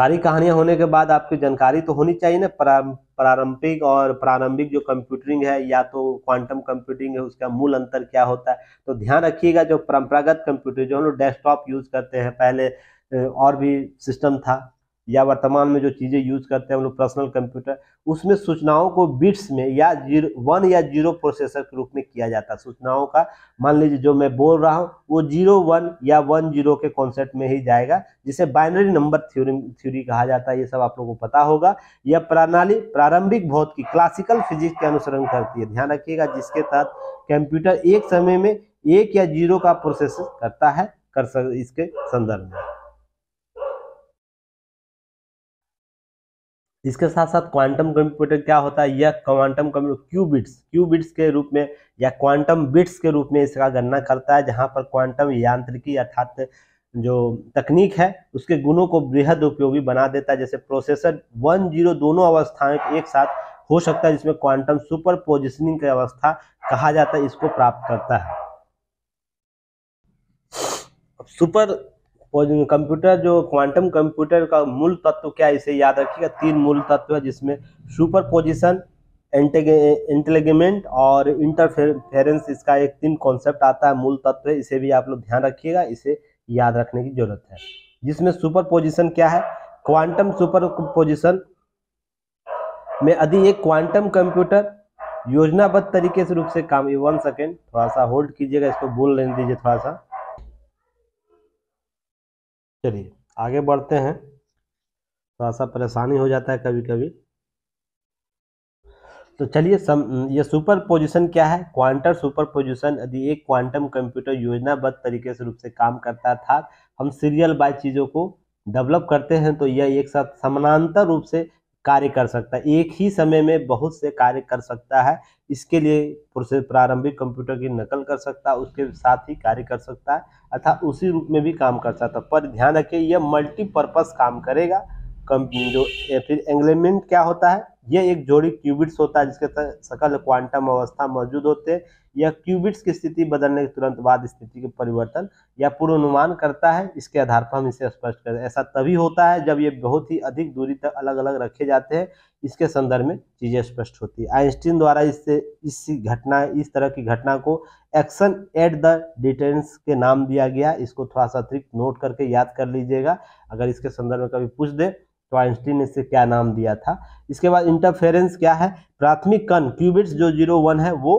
सारी कहानियां होने के बाद आपकी जानकारी तो होनी चाहिए ना प्रारंभिक और प्रारंभिक जो कंप्यूटरिंग है या तो क्वांटम कंप्यूटिंग है उसका मूल अंतर क्या होता है तो ध्यान रखिएगा जो परंपरागत कंप्यूटर जो हम लोग डेस्कटॉप यूज करते हैं पहले और भी सिस्टम था या वर्तमान में जो चीज़ें यूज करते हैं हम लोग पर्सनल कंप्यूटर उसमें सूचनाओं को बिट्स में या जीरो वन या जीरो प्रोसेसर के रूप में किया जाता है सूचनाओं का मान लीजिए जो मैं बोल रहा हूँ वो जीरो वन या वन जीरो के कॉन्सेप्ट में ही जाएगा जिसे बाइनरी नंबर थ्योरी थ्योरी कहा जाता है ये सब आप लोगों को पता होगा यह प्रणाली प्रारंभिक की क्लासिकल फिजिक्स के अनुसरण करती है ध्यान रखिएगा जिसके तहत कंप्यूटर एक समय में एक या जीरो का प्रोसेस करता है कर सक इसके संदर्भ में इसके साथ साथ क्वांटम कंप्यूटर क्या होता है यह क्वांटम कंप्यूटर क्यूबिट्स क्यूबिट्स के रूप में या क्वांटम बिट्स के रूप में इसका गणना करता है जहां पर क्वांटम यांत्रिकी अर्थात जो तकनीक है उसके गुणों को बेहद उपयोगी बना देता है जैसे प्रोसेसर वन जीरो दोनों अवस्थाएं एक साथ हो सकता है जिसमें क्वांटम सुपर पोजिशनिंग की अवस्था कहा जाता है इसको प्राप्त करता है सुपर कंप्यूटर जो क्वांटम कंप्यूटर का मूल तत्व क्या है इसे याद रखिएगा तीन मूल तत्व है जिसमें सुपर पोजिशन इंटेलिगमेंट और इंटरफेरेंस इसका एक तीन कॉन्सेप्ट आता है मूल तत्व है इसे भी आप लोग ध्यान रखिएगा इसे याद रखने की जरूरत है जिसमें सुपर पोजिशन क्या है क्वांटम सुपर पोजिशन में यदि एक क्वांटम कंप्यूटर योजनाबद्ध तरीके से रूप से काम वन सेकेंड थोड़ा सा होल्ड कीजिएगा इसको बोल लेने दीजिए थोड़ा सा चलिए आगे बढ़ते हैं थोड़ा सा परेशानी हो जाता है कभी कभी तो चलिए सम ये सुपर पोजिशन क्या है क्वांटम सुपर पोजिशन यदि एक क्वांटम कंप्यूटर योजनाबद्ध तरीके से रूप से काम करता था हम सीरियल बाय चीज़ों को डेवलप करते हैं तो यह एक साथ समानांतर रूप से कार्य कर सकता है एक ही समय में बहुत से कार्य कर सकता है इसके लिए प्रोसेस प्रारंभिक कंप्यूटर की नकल कर सकता है उसके साथ ही कार्य कर सकता है अर्थात उसी रूप में भी काम कर सकता है पर ध्यान रखिए यह मल्टीपर्पज़ काम करेगा कम जो फिर एंगलेमेंट क्या होता है यह एक जोड़ी क्यूबिट्स होता है जिसके तहत सकल क्वांटम अवस्था मौजूद होते हैं यह क्यूबिट्स की स्थिति बदलने के तुरंत बाद स्थिति के परिवर्तन या पूर्वानुमान करता है इसके आधार पर हम इसे स्पष्ट करें ऐसा तभी होता है जब ये बहुत ही अधिक दूरी तक अलग अलग रखे जाते हैं इसके संदर्भ में चीज़ें स्पष्ट होती है आइंस्टीन द्वारा इससे इस घटना इस तरह की घटना को एक्शन एट द डिटेंस के नाम दिया गया इसको थोड़ा सा अतिरिक्त नोट करके याद कर लीजिएगा अगर इसके संदर्भ में कभी पूछ दे तो आइंस्टीन ने इसे क्या नाम दिया था इसके बाद इंटरफेरेंस क्या है प्राथमिक कण क्यूबिट्स जो जीरो वन है वो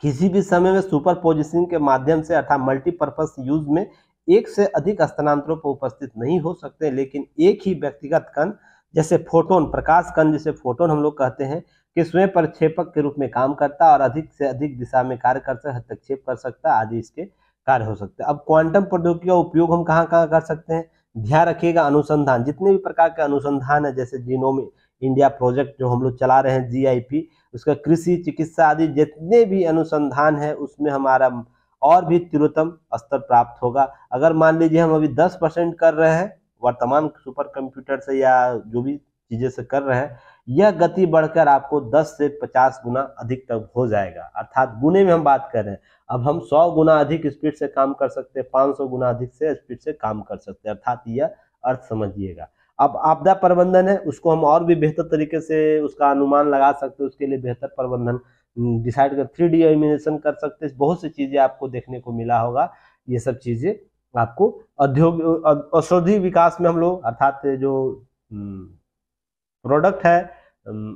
किसी भी समय में सुपर पोजिशन के माध्यम से अर्थात मल्टीपर्पज यूज में एक से अधिक स्थानांतरों पर उपस्थित नहीं हो सकते लेकिन एक ही व्यक्तिगत कण जैसे फोटोन प्रकाश कण जिसे फोटोन हम लोग कहते हैं कि स्वयं प्रक्षेपक के रूप में काम करता और अधिक से अधिक दिशा में कार्य कर सकता हस्तक्षेप कर सकता आदि इसके कार्य हो सकते हैं अब क्वांटम प्रौद्योगिकी का उपयोग हम कहाँ कहाँ कर सकते हैं ध्यान रखिएगा अनुसंधान जितने भी प्रकार के अनुसंधान है जैसे जीनोम इंडिया प्रोजेक्ट जो हम लोग चला रहे हैं जीआईपी उसका कृषि चिकित्सा आदि जितने भी अनुसंधान है उसमें हमारा और भी तिरुतम स्तर प्राप्त होगा अगर मान लीजिए हम अभी दस परसेंट कर रहे हैं वर्तमान सुपर कंप्यूटर से या जो भी चीज़ें से कर रहे हैं यह गति बढ़कर आपको 10 से 50 गुना अधिक तक हो जाएगा अर्थात गुने में हम बात कर रहे हैं अब हम 100 गुना अधिक स्पीड से काम कर सकते हैं 500 गुना अधिक से स्पीड से काम कर सकते हैं अर्थात यह अर्थ समझिएगा अब आपदा प्रबंधन है उसको हम और भी बेहतर तरीके से उसका अनुमान लगा सकते हैं उसके लिए बेहतर प्रबंधन डिसाइड हम्म, कर थ्री डी एमिनेशन कर सकते हैं बहुत सी चीज़ें आपको देखने को मिला होगा ये सब चीज़ें आपको औद्योगिक औषधि विकास में हम लोग अर्थात जो प्रोडक्ट हम्म, है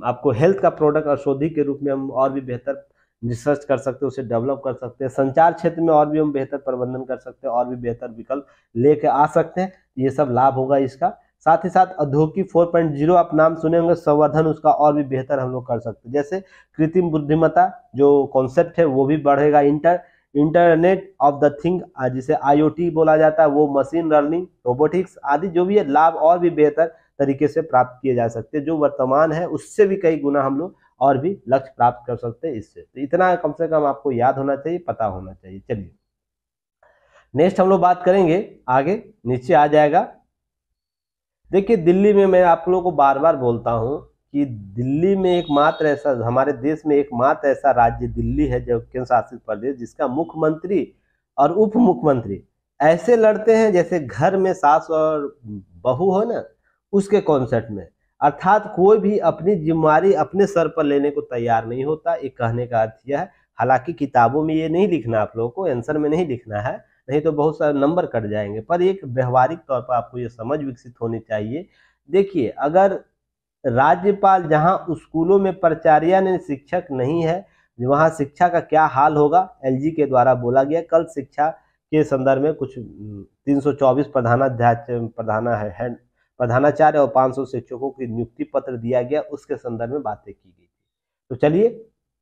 आपको हेल्थ का प्रोडक्ट औषधि के रूप में हम और भी बेहतर रिसर्च कर सकते हैं उसे डेवलप कर सकते हैं संचार क्षेत्र में और भी हम बेहतर प्रबंधन कर सकते हैं और भी बेहतर विकल्प लेके आ सकते हैं ये सब लाभ होगा इसका साथ ही साथ औद्योगिक 4.0 आप नाम सुने होंगे संवर्धन उसका और भी बेहतर हम लोग कर सकते हैं जैसे कृत्रिम बुद्धिमत्ता जो कॉन्सेप्ट है वो भी बढ़ेगा inter internet of the thing जिसे आईओटी बोला जाता है वो मशीन लर्निंग रोबोटिक्स आदि जो भी है लाभ और भी बेहतर तरीके से प्राप्त किए जा सकते हैं जो वर्तमान है उससे भी कई गुना हम लोग और भी लक्ष्य प्राप्त कर सकते हैं इससे तो इतना कम से कम आपको याद होना चाहिए पता होना चाहिए चलिए नेक्स्ट हम लोग बात करेंगे आगे नीचे आ जाएगा देखिए दिल्ली में मैं आप लोगों को बार बार बोलता हूँ कि दिल्ली में एकमात्र ऐसा हमारे देश में एकमात्र ऐसा राज्य दिल्ली है जो केंद्र शासित प्रदेश जिसका मुख्यमंत्री और उप मुख्यमंत्री ऐसे लड़ते हैं जैसे घर में सास और बहू हो ना उसके कॉन्सेप्ट में अर्थात कोई भी अपनी जिम्मेवारी अपने सर पर लेने को तैयार नहीं होता एक कहने का अर्थ यह है हालांकि किताबों में ये नहीं लिखना आप लोगों को आंसर में नहीं लिखना है नहीं तो बहुत सारे नंबर कट जाएंगे पर एक व्यवहारिक तौर पर आपको ये समझ विकसित होनी चाहिए देखिए अगर राज्यपाल जहाँ स्कूलों में प्राचार्य शिक्षक नहीं है वहाँ शिक्षा का क्या हाल होगा एलजी के द्वारा बोला गया कल शिक्षा के संदर्भ में कुछ 324 प्रधानाध्याय प्रधाना है, है प्रधानाचार्य और सौ शिक्षकों की नियुक्ति पत्र दिया गया उसके संदर्भ में बातें की गई थी तो चलिए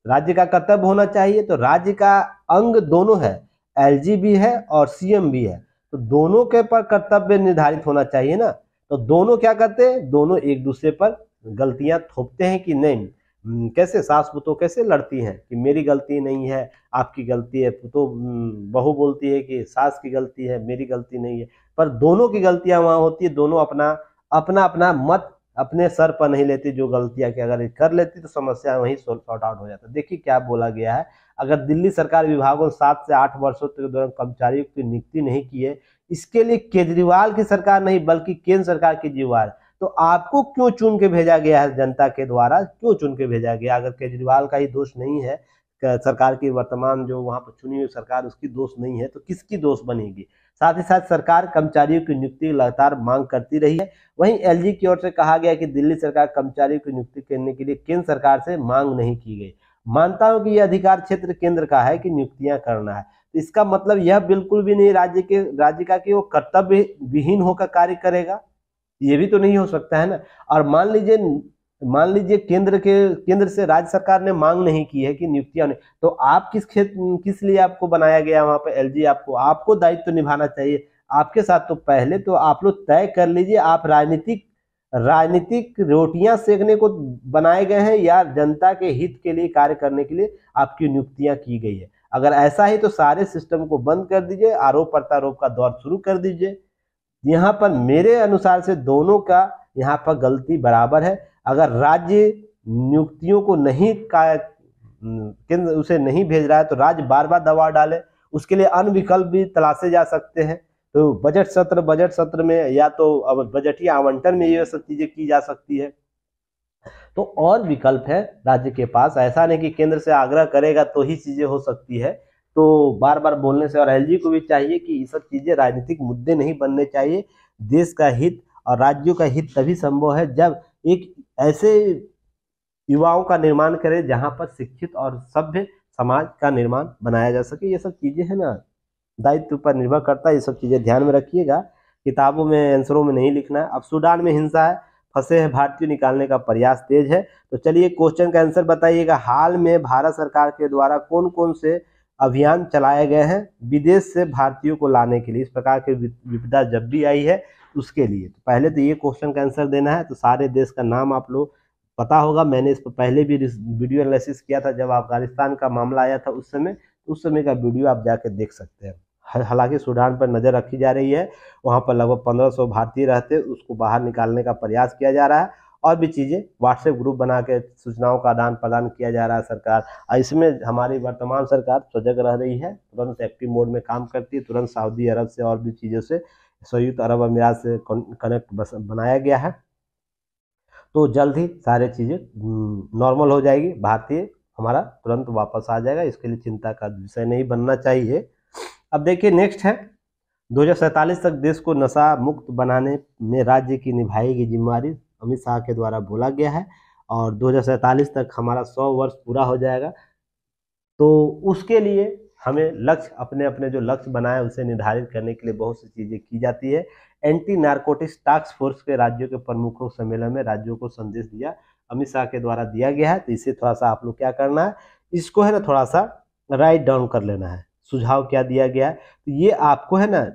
राज्य का कर्तव्य होना चाहिए तो राज्य का अंग दोनों है एल भी है और सीएम भी है तो दोनों के पर कर्तव्य निर्धारित होना चाहिए ना तो दोनों क्या करते हैं दोनों एक दूसरे पर गलतियां थोपते हैं कि नहीं हम्म, कैसे सास पुतो कैसे लड़ती हैं कि मेरी गलती नहीं है आपकी गलती है पुतो हम्म, बहू बोलती है कि सास की गलती है मेरी गलती नहीं है पर दोनों की गलतियां वहां होती है दोनों अपना अपना अपना मत अपने सर पर नहीं लेती जो गलतियां अगर कर लेती तो समस्या वही सॉर्ट आउट हो जाता देखिए क्या बोला गया है अगर दिल्ली सरकार विभागों सात से आठ वर्षों तक दौरान कर्मचारियों की नियुक्ति नहीं की है इसके लिए केजरीवाल की सरकार नहीं बल्कि केंद्र सरकार की जिम्मेवार तो आपको क्यों चुन के भेजा गया है जनता के द्वारा क्यों चुन के भेजा गया अगर केजरीवाल का ही दोष नहीं है सरकार की वर्तमान जो वहाँ पर चुनी हुई सरकार उसकी दोष नहीं है तो किसकी दोष बनेगी साथ ही साथ सरकार कर्मचारियों की नियुक्ति लगातार मांग करती रही है वहीं एलजी की ओर से कहा गया कि दिल्ली सरकार कर्मचारियों की नियुक्ति करने के लिए केंद्र सरकार से मांग नहीं की गई मानता हूं कि यह अधिकार क्षेत्र केंद्र का है कि नियुक्तियां करना है तो इसका मतलब यह बिल्कुल भी नहीं राज्य के राज्य का कि वो कर्तव्य विहीन होकर कार्य करेगा ये भी तो नहीं हो सकता है ना और मान लीजिए मान लीजिए केंद्र के केंद्र से राज्य सरकार ने मांग नहीं की है कि नियुक्तियां तो आप किस खेत किस लिए आपको बनाया गया वहां पर एलजी आपको आपको दायित्व तो निभाना चाहिए आपके साथ तो पहले तो आप लोग तय कर लीजिए आप राजनीतिक राजनीतिक रोटियां सेकने को बनाए गए हैं या जनता के हित के लिए कार्य करने के लिए आपकी नियुक्तियां की गई है अगर ऐसा ही तो सारे सिस्टम को बंद कर दीजिए आरोप प्रत्यारोप का दौर शुरू कर दीजिए यहाँ पर मेरे अनुसार से दोनों का यहाँ पर गलती बराबर है अगर राज्य नियुक्तियों को नहीं का केंद्र उसे नहीं भेज रहा है तो राज्य बार बार दबाव डाले उसके लिए अन्य विकल्प भी तलाशे जा सकते हैं तो बजट सत्र बजट सत्र में या तो अब बजटीय आवंटन में ये सब चीजें की जा सकती है तो और विकल्प है राज्य के पास ऐसा नहीं कि केंद्र से आग्रह करेगा तो ही चीजें हो सकती है तो बार बार बोलने से और एलजी को भी चाहिए कि ये सब चीजें राजनीतिक मुद्दे नहीं बनने चाहिए देश का हित और राज्यों का हित तभी संभव है जब एक ऐसे युवाओं का निर्माण करें जहाँ पर शिक्षित और सभ्य समाज का निर्माण बनाया जा सके ये सब चीज़ें हैं ना दायित्व पर निर्भर करता है ये सब चीज़ें ध्यान में रखिएगा किताबों में आंसरों में नहीं लिखना है अब सूडान में हिंसा है फंसे हैं भारतीय निकालने का प्रयास तेज है तो चलिए क्वेश्चन का आंसर बताइएगा हाल में भारत सरकार के द्वारा कौन कौन से अभियान चलाए गए हैं विदेश से भारतीयों को लाने के लिए इस प्रकार की विपदा जब भी आई है उसके लिए तो पहले तो ये क्वेश्चन का आंसर देना है तो सारे देश का नाम आप लोग पता होगा मैंने इस पर पहले भी वीडियो एनालिसिस किया था जब अफगानिस्तान का मामला आया था उस समय तो उस समय का वीडियो आप जाके देख सकते हैं हालांकि सूडान पर नज़र रखी जा रही है वहाँ पर लगभग पंद्रह सौ भारतीय रहते उसको बाहर निकालने का प्रयास किया जा रहा है और भी चीज़ें व्हाट्सएप ग्रुप बना के सूचनाओं का आदान प्रदान किया जा रहा है सरकार और इसमें हमारी वर्तमान सरकार सजग रह रही है तुरंत एक्टिव मोड में काम करती है तुरंत सऊदी अरब से और भी चीज़ों से संयुक्त अरब अमीरात से कनेक्ट बनाया गया है तो जल्द ही सारे चीज़ें नॉर्मल हो जाएगी भारतीय हमारा तुरंत वापस आ जाएगा इसके लिए चिंता का विषय नहीं बनना चाहिए अब देखिए नेक्स्ट है दो तक देश को नशा मुक्त बनाने में राज्य की निभाई की जिम्मेवारी अमित शाह के द्वारा बोला गया है और दो तक हमारा सौ वर्ष पूरा हो जाएगा तो उसके लिए हमें लक्ष्य अपने अपने जो लक्ष्य बनाए उसे निर्धारित करने के लिए बहुत सी चीज़ें की जाती है एंटी नार्कोटिक्स टास्क फोर्स के राज्यों के प्रमुखों सम्मेलन में राज्यों को संदेश दिया अमित शाह के द्वारा दिया गया है तो इसे थोड़ा सा आप लोग क्या करना है इसको है ना थोड़ा सा राइट डाउन कर लेना है सुझाव क्या दिया गया है तो ये आपको है ना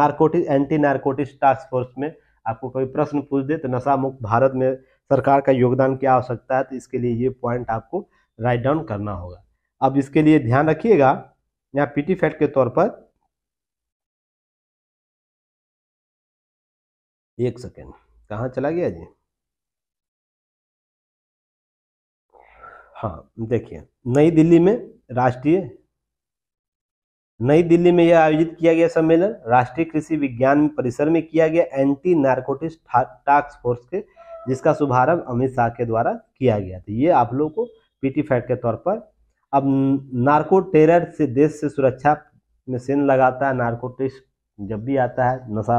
narcotic anti narcotics task force में आपको कोई प्रश्न पूछ दे तो नशा मुक्त भारत में सरकार का योगदान क्या आवश्यकता है तो इसके लिए ये पॉइंट आपको राइट डाउन करना होगा अब इसके लिए ध्यान रखिएगा यहाँ पीटी फैट के तौर पर एक सेकेंड कहाँ चला गया जी हाँ देखिए नई दिल्ली में राष्ट्रीय नई दिल्ली में यह आयोजित किया गया सम्मेलन राष्ट्रीय कृषि विज्ञान परिसर में किया गया एंटी नार्कोटिक्स टास्क फोर्स के जिसका शुभारंभ अमित शाह के द्वारा किया गया था ये आप लोगों को पीटी फैट के तौर पर अब नार्को टेरर से देश से सुरक्षा में सेन लगाता है नार्कोटिक्स जब भी आता है नशा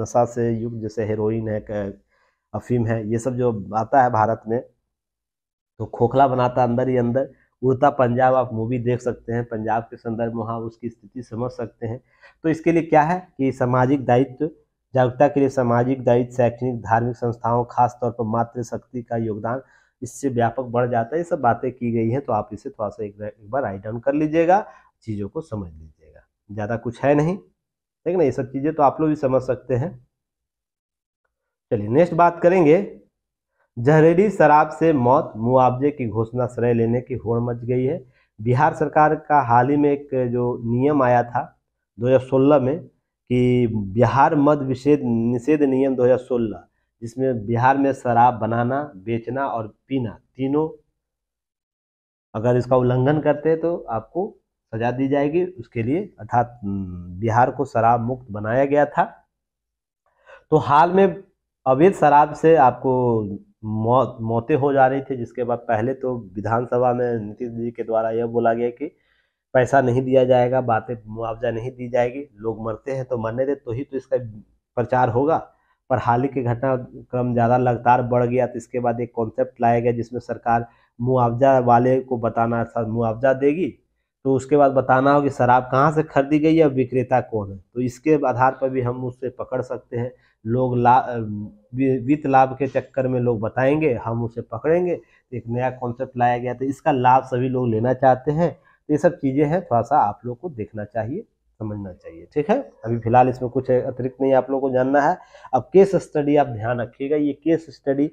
नशा से युक्त जैसे हेरोइन है अफीम है ये सब जो आता है भारत में तो खोखला बनाता अंदर ही अंदर उड़ता पंजाब आप मूवी देख सकते हैं पंजाब के संदर्भ में वहाँ उसकी स्थिति समझ सकते हैं तो इसके लिए क्या है कि सामाजिक दायित्व जागरूकता के लिए सामाजिक दायित्व शैक्षणिक धार्मिक संस्थाओं खासतौर पर मातृशक्ति का योगदान इससे व्यापक बढ़ जाता है ये सब बातें की गई हैं तो आप इसे थोड़ा सा एक, एक बार राइट डाउन कर लीजिएगा चीज़ों को समझ लीजिएगा ज़्यादा कुछ है नहीं ठीक ना ये सब चीज़ें तो आप लोग भी समझ सकते हैं चलिए नेक्स्ट बात करेंगे जहरीली शराब से मौत मुआवजे की घोषणा श्रेय लेने की होड़ मच गई है बिहार सरकार का हाल ही में एक जो नियम आया था 2016 में कि बिहार मद विषेध निषेध नियम 2016 जिसमें बिहार में शराब बनाना बेचना और पीना तीनों अगर इसका उल्लंघन करते हैं तो आपको सजा दी जाएगी उसके लिए अर्थात बिहार को शराब मुक्त बनाया गया था तो हाल में अवैध शराब से आपको मौत मौतें हो जा रही थी जिसके बाद पहले तो विधानसभा में नीतीश जी के द्वारा यह बोला गया कि पैसा नहीं दिया जाएगा बातें मुआवजा नहीं दी जाएगी लोग मरते हैं तो मरने दे तो ही तो इसका प्रचार होगा पर हाल ही के घटनाक्रम ज़्यादा लगातार बढ़ गया तो इसके बाद एक कॉन्सेप्ट लाया गया जिसमें सरकार मुआवजा वाले को बताना अर्थात मुआवजा देगी तो उसके बाद बताना हो कि शराब कहाँ से खरीदी गई है विक्रेता कौन है तो इसके आधार पर भी हम उससे पकड़ सकते हैं लोग ला वित्त लाभ के चक्कर में लोग बताएंगे हम उसे पकड़ेंगे एक नया कॉन्सेप्ट लाया गया तो इसका लाभ सभी लोग लेना चाहते हैं तो ये सब चीज़ें हैं थोड़ा सा आप लोग को देखना चाहिए समझना चाहिए ठीक है अभी फिलहाल इसमें कुछ अतिरिक्त नहीं आप लोगों को जानना है अब केस स्टडी आप ध्यान रखिएगा ये केस स्टडी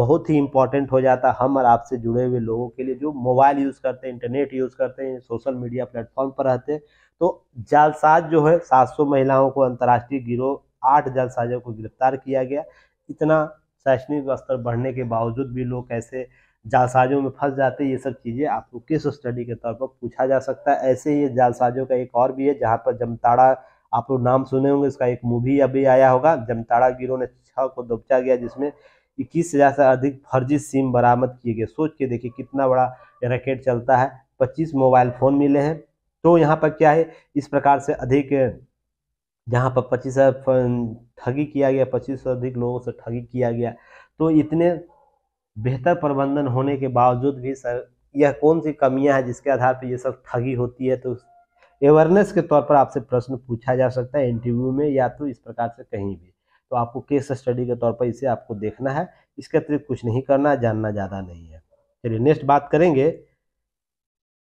बहुत ही इंपॉर्टेंट हो जाता है हम और आपसे जुड़े हुए लोगों के लिए जो मोबाइल यूज़ करते हैं इंटरनेट यूज़ करते हैं सोशल मीडिया प्लेटफॉर्म पर रहते हैं तो जालसाज जो है सात महिलाओं को अंतर्राष्ट्रीय गिरोह आठ जालसाजों को गिरफ्तार किया गया इतना शैक्षणिक स्तर बढ़ने के बावजूद भी लोग कैसे जालसाजों में फंस जाते ये सब चीज़ें आपको केस स्टडी के तौर पर पूछा जा सकता है ऐसे ही जालसाजों का एक और भी है जहाँ पर जमताड़ा आप लोग नाम सुने होंगे इसका एक मूवी अभी आया होगा जमताड़ा गिरोह ने छः को दबचा गया जिसमें इक्कीस हज़ार से अधिक फर्जी सिम बरामद किए गए सोच के देखिए कितना बड़ा रैकेट चलता है पच्चीस मोबाइल फ़ोन मिले हैं तो यहाँ पर क्या है इस प्रकार से अधिक जहाँ पर पच्चीस ठगी किया गया पच्चीस से अधिक लोगों से ठगी किया गया तो इतने बेहतर प्रबंधन होने के बावजूद भी सर यह कौन सी कमियां हैं जिसके आधार पर यह सब ठगी होती है तो अवेयरनेस के तौर पर आपसे प्रश्न पूछा जा सकता है इंटरव्यू में या तो इस प्रकार से कहीं भी तो आपको केस स्टडी के तौर पर इसे आपको देखना है इसके अतिरिक्त कुछ नहीं करना जानना ज़्यादा नहीं है चलिए नेक्स्ट बात करेंगे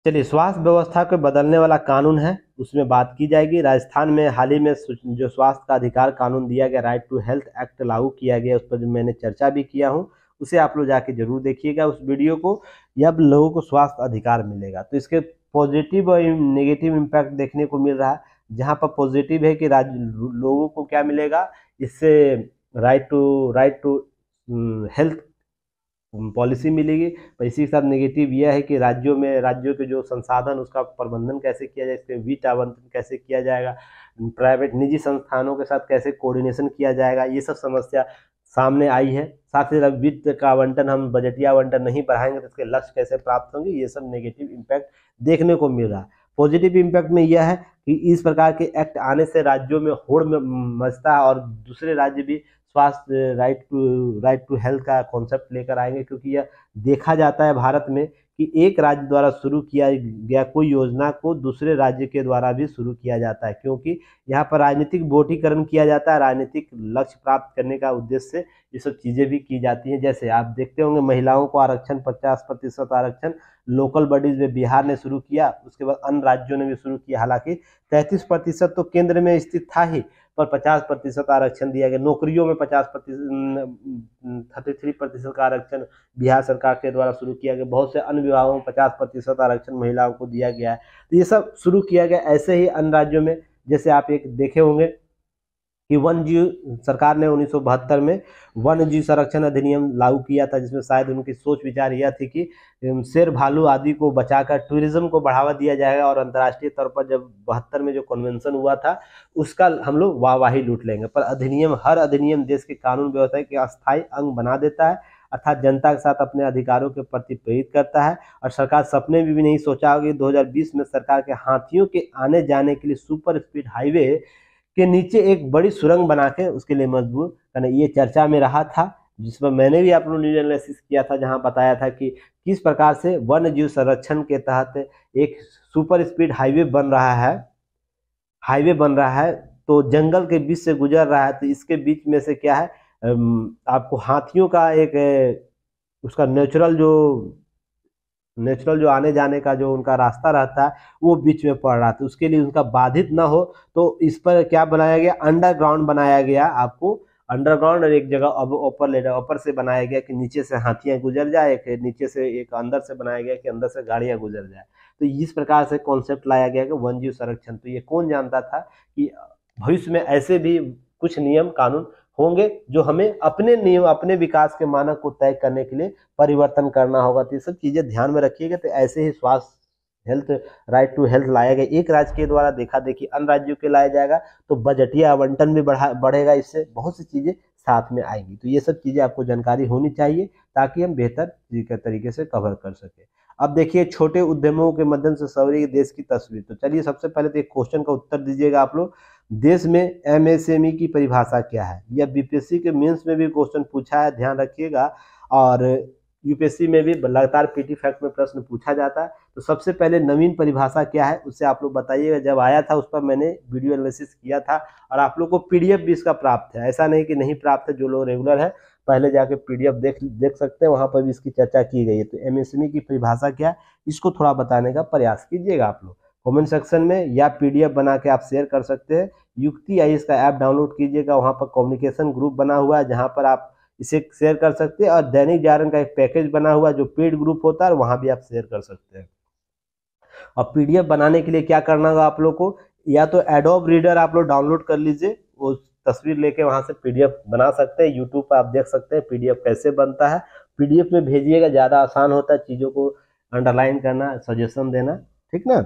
चलिए स्वास्थ्य व्यवस्था को बदलने वाला कानून है उसमें बात की जाएगी राजस्थान में हाल ही में जो स्वास्थ्य का अधिकार कानून दिया गया राइट टू हेल्थ एक्ट लागू किया गया उस पर मैंने चर्चा भी किया हूँ उसे आप लोग जाके जरूर देखिएगा उस वीडियो को या लोगों को स्वास्थ्य अधिकार मिलेगा तो इसके पॉजिटिव और नेगेटिव इम्पैक्ट देखने को मिल रहा है जहाँ पर पॉजिटिव है कि राज लोगों को क्या मिलेगा इससे right to right to health policy मिलेगी पर इसी के साथ नेगेटिव यह है कि राज्यों में राज्यों के जो संसाधन उसका प्रबंधन कैसे किया जाए इसके वीट आवंटन कैसे किया जाएगा प्राइवेट निजी संस्थानों के साथ कैसे कोऑर्डिनेशन किया जाएगा ये सब समस्या सामने आई है साथ ही साथ वित्त का आवंटन हम बजटीय आवंटन नहीं बढ़ाएंगे तो इसके लक्ष्य कैसे प्राप्त होंगे ये सब नेगेटिव इम्पैक्ट देखने को मिल रहा है पॉजिटिव इम्पैक्ट में यह है कि इस प्रकार के एक्ट आने से राज्यों में होड़ में मचता है और दूसरे राज्य भी स्वास्थ्य right to right to health का कॉन्सेप्ट लेकर आएंगे क्योंकि यह देखा जाता है भारत में कि एक राज्य द्वारा शुरू किया गया कोई योजना को दूसरे राज्य के द्वारा भी शुरू किया जाता है क्योंकि यहाँ पर राजनीतिक वोटीकरण किया जाता है राजनीतिक लक्ष्य प्राप्त करने का उद्देश्य ये सब चीज़ें भी की जाती हैं जैसे आप देखते होंगे महिलाओं को आरक्षण पचास प्रतिशत आरक्षण लोकल बॉडीज में बिहार ने शुरू किया उसके बाद अन्य राज्यों ने भी शुरू किया हालांकि तैंतीस प्रतिशत तो केंद्र में स्थित था ही पर 50 प्रतिशत आरक्षण दिया गया नौकरियों में 50 प्रतिशत थर्टी थ्री प्रतिशत का आरक्षण बिहार सरकार के द्वारा शुरू किया गया बहुत से अन्य विभागों में 50 प्रतिशत आरक्षण महिलाओं को दिया गया है तो ये सब शुरू किया गया ऐसे ही अन्य राज्यों में जैसे आप एक देखे होंगे कि वन जीव सरकार ने उन्नीस में वन जीव संरक्षण अधिनियम लागू किया था जिसमें शायद उनकी सोच विचार यह थी कि शेर भालू आदि को बचाकर टूरिज्म को बढ़ावा दिया जाएगा और अंतर्राष्ट्रीय तौर पर जब बहत्तर में जो कन्वेंशन हुआ था उसका हम लोग वाहवाही लूट लेंगे पर अधिनियम हर अधिनियम देश के कानून व्यवस्था के अस्थायी अंग बना देता है अर्थात जनता के साथ अपने अधिकारों के प्रति प्रेरित करता है और सरकार सपने भी, भी नहीं सोचा होगी दो में सरकार के हाथियों के आने जाने के लिए सुपर स्पीड हाईवे के नीचे एक बड़ी सुरंग बना के उसके लिए मजबूर करना ये चर्चा में रहा था जिस पर मैंने भी अपना एनालिसिस किया था जहां बताया था कि किस प्रकार से वन्य जीव संरक्षण के तहत एक सुपर स्पीड हाईवे बन रहा है हाईवे बन रहा है तो जंगल के बीच से गुजर रहा है तो इसके बीच में से क्या है आपको हाथियों का एक उसका नेचुरल जो नेचुरल जो आने जाने का जो उनका रास्ता रहता है वो बीच में पड़ रहा था उसके लिए उनका बाधित ना हो तो इस पर क्या बनाया गया अंडरग्राउंड बनाया गया आपको अंडरग्राउंड और एक जगह अब ऊपर ले ऊपर से बनाया गया कि नीचे से हाथियाँ गुजर जाए फिर नीचे से एक अंदर से बनाया गया कि अंदर से गाड़ियाँ गुजर जाए तो इस प्रकार से कॉन्सेप्ट लाया गया कि जीव संरक्षण तो ये कौन जानता था कि भविष्य में ऐसे भी कुछ नियम कानून होंगे जो हमें अपने नियम अपने विकास के मानक को तय करने के लिए परिवर्तन करना होगा तो ये सब चीज़ें ध्यान में रखिएगा तो ऐसे ही स्वास्थ्य हेल्थ राइट टू हेल्थ लाया गया एक राज्य के द्वारा देखा देखी अन्य राज्यों के लाया जाएगा तो बजटीय आवंटन भी बढ़ा बढ़ेगा इससे बहुत सी चीज़ें साथ में आएंगी तो ये सब चीज़ें आपको जानकारी होनी चाहिए ताकि हम बेहतर तरीके से कवर कर सकें अब देखिए छोटे उद्यमों के माध्यम से सवरी देश की तस्वीर तो चलिए सबसे पहले तो एक क्वेश्चन का उत्तर दीजिएगा आप लोग देश में एमएसएमई e की परिभाषा क्या है या बीपीएससी के मेंस में भी क्वेश्चन पूछा है ध्यान रखिएगा और यूपीएससी में भी लगातार पीटी फैक्ट में प्रश्न पूछा जाता है तो सबसे पहले नवीन परिभाषा क्या है उससे आप लोग बताइएगा जब आया था उस पर मैंने वीडियो एनालिसिस किया था और आप लोग को पीडीएफ भी इसका प्राप्त है ऐसा नहीं कि नहीं प्राप्त है जो लोग रेगुलर है पहले जाके पीडीएफ देख देख सकते हैं वहाँ पर भी इसकी चर्चा की गई है तो एमएसएमई e की परिभाषा क्या है इसको थोड़ा बताने का प्रयास कीजिएगा आप लोग कमेंट सेक्शन में या पीडीएफ बना के आप शेयर कर सकते हैं युक्ति आई इसका ऐप डाउनलोड कीजिएगा वहाँ पर कम्युनिकेशन ग्रुप बना हुआ है जहाँ पर आप इसे शेयर कर सकते हैं और दैनिक जागरण का एक पैकेज बना हुआ जो पेड ग्रुप होता है वहाँ भी आप शेयर कर सकते हैं और पीडीएफ बनाने के लिए क्या करना होगा आप लोग को या तो एडोब रीडर आप लोग डाउनलोड कर लीजिए वो तस्वीर लेके वहाँ से पीडीएफ बना सकते हैं यूट्यूब पर आप देख सकते हैं पीडीएफ कैसे बनता है पीडीएफ में भेजिएगा ज़्यादा आसान होता है चीज़ों को अंडरलाइन करना सजेशन देना ठीक ना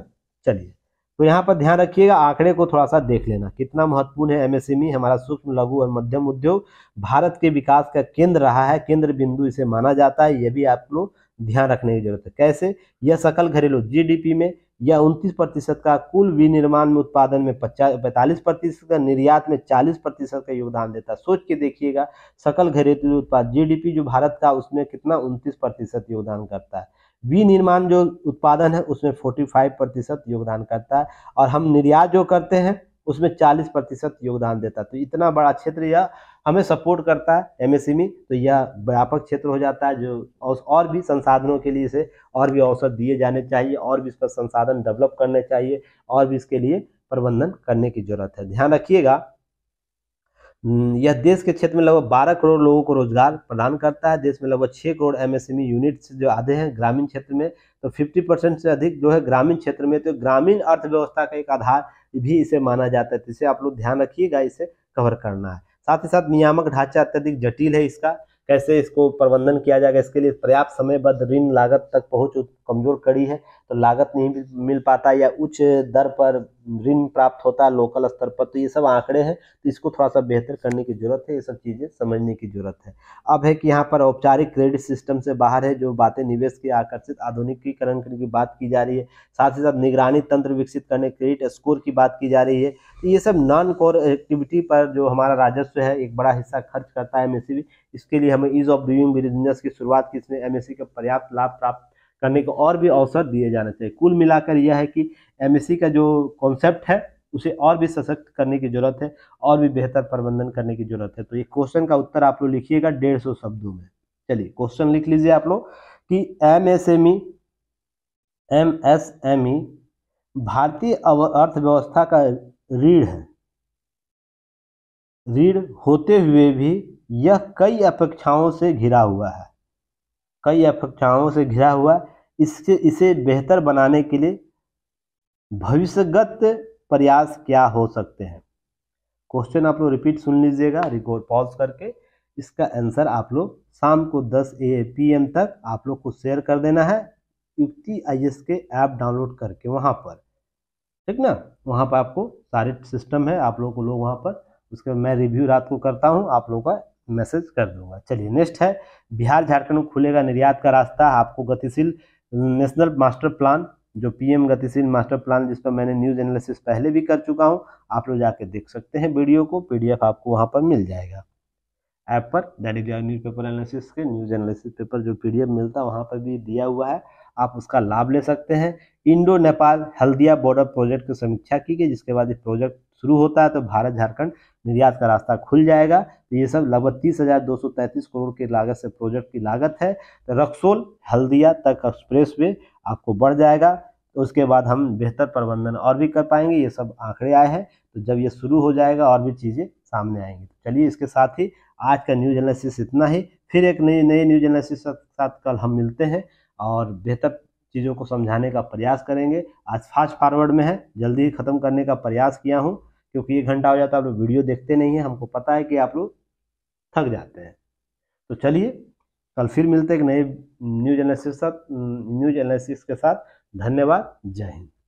चलिए तो यहाँ पर ध्यान रखिएगा आंकड़े को थोड़ा सा देख लेना कितना महत्वपूर्ण है एमएसएमई e, हमारा सूक्ष्म लघु और मध्यम उद्योग भारत के विकास का केंद्र रहा है केंद्र बिंदु इसे माना जाता है यह भी आप लोग ध्यान रखने की जरूरत है कैसे यह सकल घरेलू जीडीपी में या 29 प्रतिशत का कुल विनिर्माण में उत्पादन में पैंतालीस प्रतिशत का निर्यात में 40 प्रतिशत का योगदान देता है सोच के देखिएगा सकल घरेलू उत्पाद जीडीपी जो भारत का उसमें कितना 29 प्रतिशत योगदान करता है विनिर्माण जो उत्पादन है उसमें 45 प्रतिशत योगदान करता है और हम निर्यात जो करते हैं उसमें 40 प्रतिशत योगदान देता है तो इतना बड़ा क्षेत्र यह हमें सपोर्ट करता है एमएसएमई e तो यह व्यापक क्षेत्र हो जाता है जो और भी संसाधनों के लिए इसे और भी अवसर दिए जाने चाहिए और भी इस पर संसाधन डेवलप करने चाहिए और भी इसके लिए प्रबंधन करने की जरूरत है ध्यान रखिएगा हम्म, यह देश के क्षेत्र में लगभग बारह करोड़ लोगों को रोजगार प्रदान करता है देश में लगभग छः करोड़ एमएसएमई यूनिट्स e जो आधे हैं ग्रामीण क्षेत्र में तो फिफ्टी परसेंट से अधिक जो है ग्रामीण क्षेत्र में तो ग्रामीण अर्थव्यवस्था का एक आधार भी इसे माना जाता है तो इसे आप लोग ध्यान रखिएगा इसे कवर करना है साथ ही साथ नियामक ढांचा अत्यधिक जटिल है इसका कैसे इसको प्रबंधन किया जाएगा इसके लिए पर्याप्त समयबद्ध ऋण लागत तक पहुँच कमजोर कड़ी है तो लागत नहीं मिल पाता या उच्च दर पर ऋण प्राप्त होता है लोकल स्तर पर तो ये सब आंकड़े हैं तो इसको थोड़ा सा बेहतर करने की ज़रूरत है ये सब चीज़ें समझने की ज़रूरत है अब है कि यहाँ पर औपचारिक क्रेडिट सिस्टम से बाहर है जो बातें निवेश के आकर्षित आधुनिकीकरण की बात की जा रही है साथ ही साथ निगरानी तंत्र विकसित करने क्रेडिट स्कोर की बात की जा रही है तो ये सब नॉन कोर एक्टिविटी पर जो हमारा राजस्व है एक बड़ा हिस्सा खर्च करता है एम इसके लिए हमें ईज़ ऑफ डूइंग बिजनेस की शुरुआत की इसमें एम के पर्याप्त लाभ प्राप्त करने को और भी अवसर दिए जाने चाहिए कुल मिलाकर यह है कि एम का जो कॉन्सेप्ट है उसे और भी सशक्त करने की जरूरत है और भी बेहतर प्रबंधन करने की जरूरत है तो ये क्वेश्चन का उत्तर आप लोग लिखिएगा डेढ़ सौ शब्दों में चलिए क्वेश्चन लिख लीजिए आप लोग कि M S M E M S M E भारतीय अर्थव्यवस्था का रीढ़ है रीढ़ होते हुए भी यह कई अपेक्षाओं से घिरा हुआ है कई अपेक्षाओं से घिरा हुआ इसके इसे बेहतर बनाने के लिए भविष्यगत प्रयास क्या हो सकते हैं क्वेश्चन आप लोग रिपीट सुन लीजिएगा रिकॉर्ड पॉज करके इसका आंसर आप लोग शाम को 10 ए एम तक आप लोग को शेयर कर देना है युक्ति आई के ऐप डाउनलोड करके वहाँ पर ठीक ना वहाँ पर आपको सारे सिस्टम है आप लोग को लोग वहाँ पर उसके मैं रिव्यू रात को करता हूँ आप लोगों का मैसेज कर दूंगा चलिए नेक्स्ट है बिहार झारखंड में खुलेगा निर्यात का रास्ता आपको गतिशील नेशनल मास्टर प्लान जो पीएम गतिशील मास्टर प्लान जिस पर मैंने न्यूज एनालिसिस पहले भी कर चुका हूं आप लोग जाके देख सकते हैं वीडियो को पीडीएफ आपको वहां पर मिल जाएगा ऐप पर that is news paper analysis के न्यूज एनालिसिस पेपर जो पीडीएफ मिलता है वहाँ पर भी दिया हुआ है आप उसका लाभ ले सकते हैं Indo Nepal Haldia border project की समीक्षा की गई जिसके बाद ये प्रोजेक्ट शुरू होता है तो भारत झारखंड निर्यात का रास्ता खुल जाएगा तो ये सब लगभग तीस हज़ार दो सौ तैंतीस करोड़ की लागत से प्रोजेक्ट की लागत है तो रक्सोल हल्दिया तक एक्सप्रेस वे आपको बढ़ जाएगा तो उसके बाद हम बेहतर प्रबंधन और भी कर पाएंगे ये सब आंकड़े आए हैं तो जब ये शुरू हो जाएगा और भी चीज़ें सामने आएंगी तो चलिए इसके साथ ही आज का न्यूज एनालिसिस इतना ही फिर एक नए नए न्यूज एनालिसिस के साथ कल हम मिलते हैं और बेहतर चीज़ों को समझाने का प्रयास करेंगे आज फास्ट फॉरवर्ड में है जल्दी ही ख़त्म करने का प्रयास किया हूँ क्योंकि एक घंटा हो जाता है आप लोग वीडियो देखते नहीं है हमको पता है कि आप लोग थक जाते हैं तो चलिए कल फिर मिलते हैं एक नए न्यूज एनालिसिस साथ न्यूज एनालिसिस के साथ धन्यवाद जय हिंद